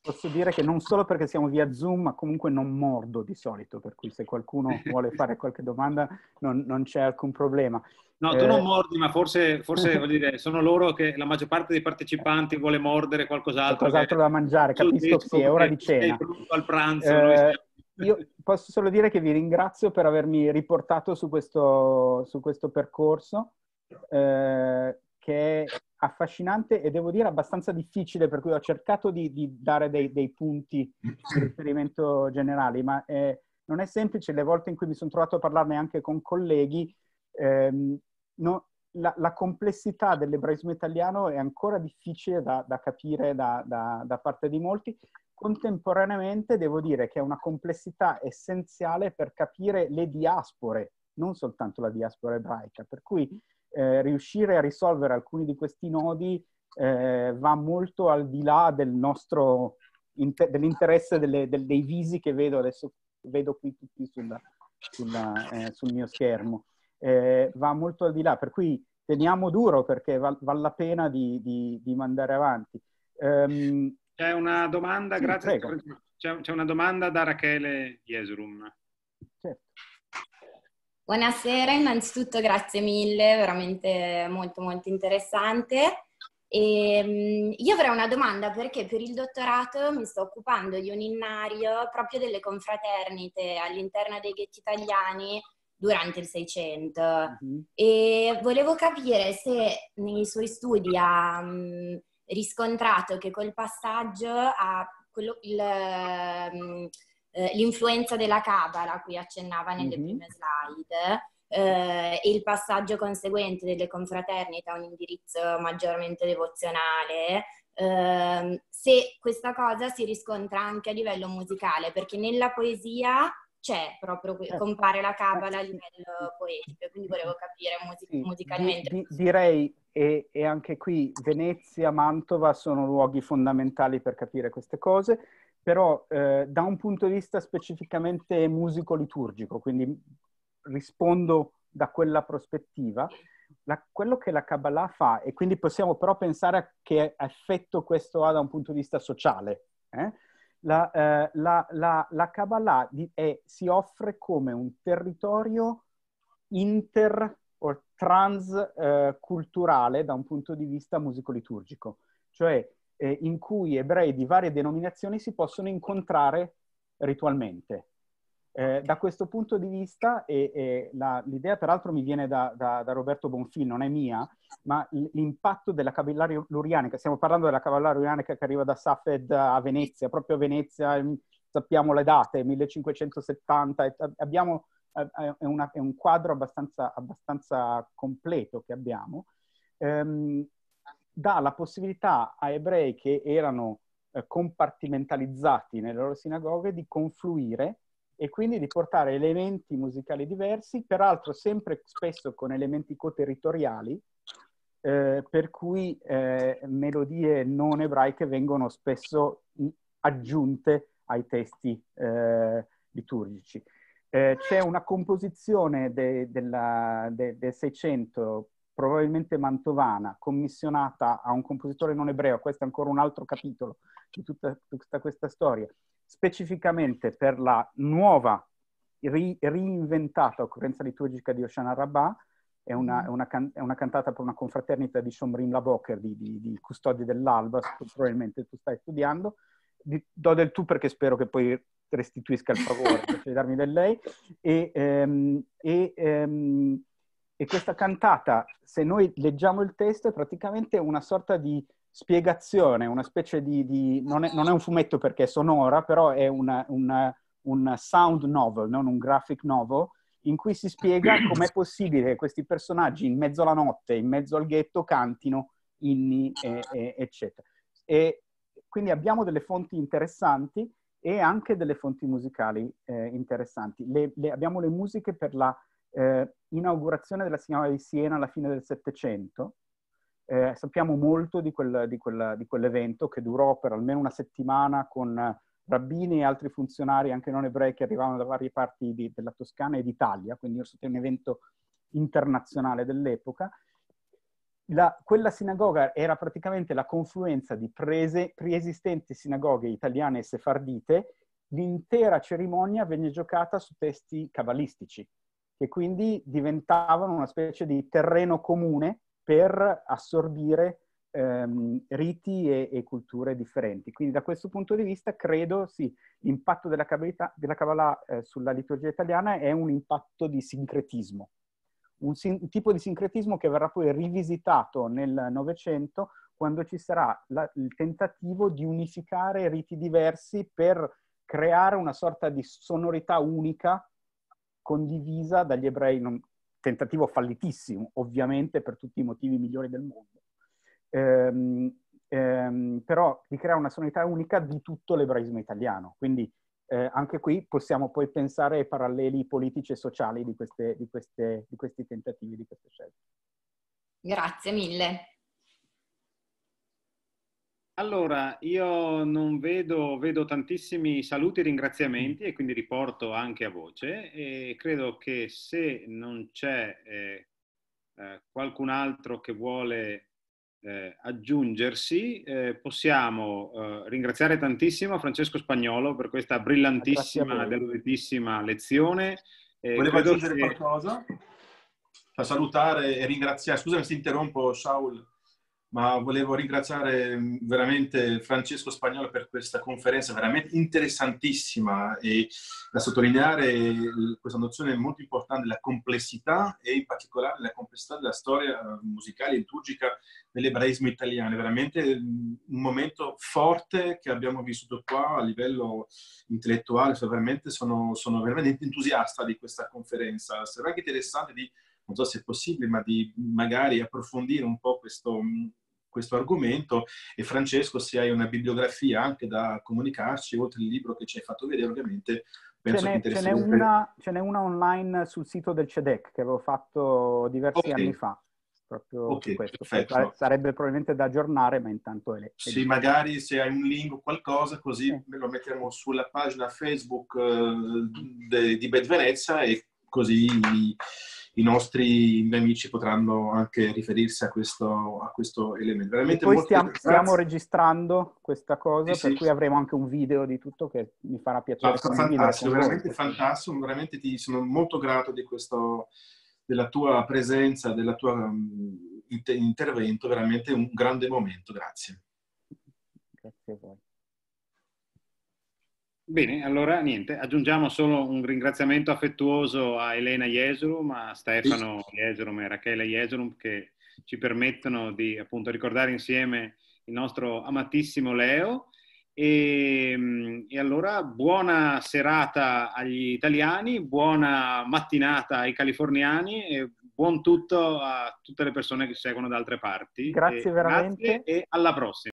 D: Posso dire che non solo perché siamo via Zoom, ma comunque non mordo di solito, per cui se qualcuno vuole fare qualche domanda non, non c'è alcun problema.
A: No, tu eh, non mordi, ma forse, forse dire, sono loro che la maggior parte dei partecipanti vuole mordere qualcos'altro. Qualcos'altro da
D: mangiare, capisco, sì, è ora di cena.
A: Al pranzo, eh... siamo...
D: Io posso solo dire che vi ringrazio per avermi riportato su questo, su questo percorso, eh, che affascinante e devo dire abbastanza difficile, per cui ho cercato di, di dare dei, dei, punti di riferimento generali, ma eh, non è semplice. Le volte in cui mi sono trovato a parlarne anche con colleghi, ehm, no, la, la, complessità dell'ebraismo italiano è ancora difficile da, da capire da, da, da, parte di molti. Contemporaneamente devo dire che è una complessità essenziale per capire le diaspore, non soltanto la diaspora ebraica, per cui eh, riuscire a risolvere alcuni di questi nodi eh, va molto al di là del nostro, inter- dell'interesse delle, del, dei visi che vedo adesso, vedo qui tutti sulla, sulla, eh, sul mio schermo. Eh, va molto al di là, per cui teniamo duro perché vale la pena di, di, di mandare avanti.
A: Um, c'è una domanda, sì, grazie. C'è, c'è, una domanda da Rachele Jesurum.
F: Certo. Buonasera, innanzitutto grazie mille, veramente molto molto interessante. E ehm, io avrei una domanda perché per il dottorato mi sto occupando di un innario proprio delle confraternite all'interno dei ghetti italiani durante il Seicento mm-hmm. e volevo capire se nei suoi studi ha um, riscontrato che col passaggio a quello, il, um, eh, l'influenza della Cabala, a cui accennava nelle mm-hmm. prime slide, eh, e il passaggio conseguente delle confraternite a un indirizzo maggiormente devozionale, Uh, se questa cosa si riscontra anche a livello musicale, perché nella poesia c'è proprio, eh, compare la cabala eh, a livello poetico, quindi volevo capire music- sì, musicalmente.
D: Di, di, direi, e, e anche qui Venezia, Mantova sono luoghi fondamentali per capire queste cose però eh, da un punto di vista specificamente musico-liturgico, quindi rispondo da quella prospettiva, la, quello che la Kabbalah fa, e quindi possiamo però pensare a che effetto questo ha da un punto di vista sociale, eh? la, eh, la, la, la, Kabbalah di, è, si offre come un territorio inter o transculturale eh, da un punto di vista musicoliturgico, cioè eh, in cui ebrei di varie denominazioni si possono incontrare ritualmente. Eh, da questo punto di vista, e, e la, l'idea peraltro mi viene da, da, da, Roberto Bonfin, non è mia, ma l'impatto della cavallaria lurianica, stiamo parlando della cavallaria lurianica che arriva da Safed a Venezia, proprio a Venezia sappiamo le date, 1570, e, abbiamo, eh, eh, è, una, è, un quadro abbastanza, abbastanza, completo che abbiamo. Ehm, dà la possibilità a ebrei che erano eh, compartimentalizzati nelle loro sinagoghe di confluire e quindi di portare elementi musicali diversi, peraltro sempre spesso con elementi coterritoriali, eh, per cui eh, melodie non ebraiche vengono spesso mm, aggiunte ai testi eh, liturgici. Eh, c'è una composizione de, della, de, del Seicento probabilmente mantovana, commissionata a un compositore non ebreo, questo è ancora un altro capitolo di tutta, tutta questa storia, specificamente per la nuova, ri, reinventata occorrenza liturgica di Oshana Rabbah, è una, mm. è, una can- è una, cantata per una confraternita di Shomrim Laboker, di, di, di Custodi dell'Alba, probabilmente tu stai studiando. Di, do del tu perché spero che poi restituisca il favore, cioè darmi del lei. E, ehm, e ehm, e questa cantata, se noi leggiamo il testo, è praticamente una sorta di spiegazione, una specie di... di non, è, non, è, un fumetto perché è sonora, però è una, una, un sound novel, non un graphic novel, in cui si spiega com'è possibile che questi personaggi in mezzo alla notte, in mezzo al ghetto, cantino inni, e, e, eccetera. E quindi abbiamo delle fonti interessanti e anche delle fonti musicali eh, interessanti. Le, le, abbiamo le musiche per la eh, inaugurazione della Signora di Siena alla fine del Settecento. Eh, sappiamo molto di, quel, di, quella, di, quell'evento che durò per almeno una settimana con rabbini e altri funzionari, anche non ebrei, che arrivavano da varie parti di, della Toscana e d'Italia, quindi è un evento internazionale dell'epoca. La, quella sinagoga era praticamente la confluenza di prese, preesistenti sinagoghe italiane e sefardite. L'intera cerimonia venne giocata su testi cabalistici, che quindi diventavano una specie di terreno comune per assorbire ehm, riti e, e, culture differenti. Quindi da questo punto di vista credo sì, l'impatto della, cabalita, della Kabbalah eh, sulla liturgia italiana è un impatto di sincretismo, un, sin- un tipo di sincretismo che verrà poi rivisitato nel Novecento quando ci sarà la, il tentativo di unificare riti diversi per creare una sorta di sonorità unica condivisa dagli ebrei, un tentativo fallitissimo, ovviamente per tutti i motivi migliori del mondo. Ehm, ehm, però di creare una sonorità unica di tutto l'ebraismo italiano. Quindi eh, anche qui possiamo poi pensare ai paralleli politici e sociali di, queste, di, queste, di questi tentativi, di queste
A: scelte.
F: Grazie mille.
A: Allora, io non vedo, vedo tantissimi saluti e ringraziamenti mm. e quindi riporto anche a voce e credo che se non c'è eh, eh, qualcun altro che vuole eh, aggiungersi, eh, possiamo eh, ringraziare tantissimo Francesco Spagnolo per questa brillantissima, deludentissima lezione. Volevo aggiungere che...
B: qualcosa? Per salutare e ringraziare, scusami se interrompo Saul ma volevo ringraziare mm, veramente Francesco Spagnolo per questa conferenza veramente interessantissima e da sottolineare eh, questa nozione molto importante della complessità e in particolare la complessità della storia eh, musicale e liturgica dell'ebraismo italiano. È veramente mm, un momento forte che abbiamo vissuto qua a livello intellettuale, cioè veramente sono, sono veramente entusiasta di questa conferenza. Sarà anche interessante di non so se è possibile, ma di magari approfondire un po' questo, mm, questo argomento e Francesco se hai una bibliografia anche da comunicarci, oltre il libro che ci hai fatto vedere ovviamente, penso ce che Ce n'è, una,
D: ce n'è una online sul sito del CEDEC che avevo fatto diversi okay. anni fa proprio okay, questo. Perfetto. Sarebbe probabilmente da aggiornare, ma intanto è, è Sì, difficile. magari
B: se hai un link o qualcosa, così sì. lo mettiamo sulla pagina Facebook eh, de, di Bed Venezia e così i nostri amici potranno anche riferirsi a questo, a questo elemento. Veramente poi stiamo, stiamo,
D: registrando questa cosa, sì, per sì. cui avremo anche un video di tutto che mi farà piacere. No, fantastico, veramente
B: fantastico, veramente ti, sono molto grato di questo, della tua presenza, del tuo um, mm, inter- intervento, veramente un grande momento, grazie. Grazie a voi.
A: Bene, allora niente, aggiungiamo solo un ringraziamento affettuoso a Elena Jesurum, a Stefano Jesurum e Rachele Jesurum che ci permettono di appunto ricordare insieme il nostro amatissimo Leo. E, ehm, e, allora buona serata agli italiani, buona mattinata ai californiani e buon tutto a tutte le persone che seguono da altre parti. Grazie e veramente. Grazie e alla prossima.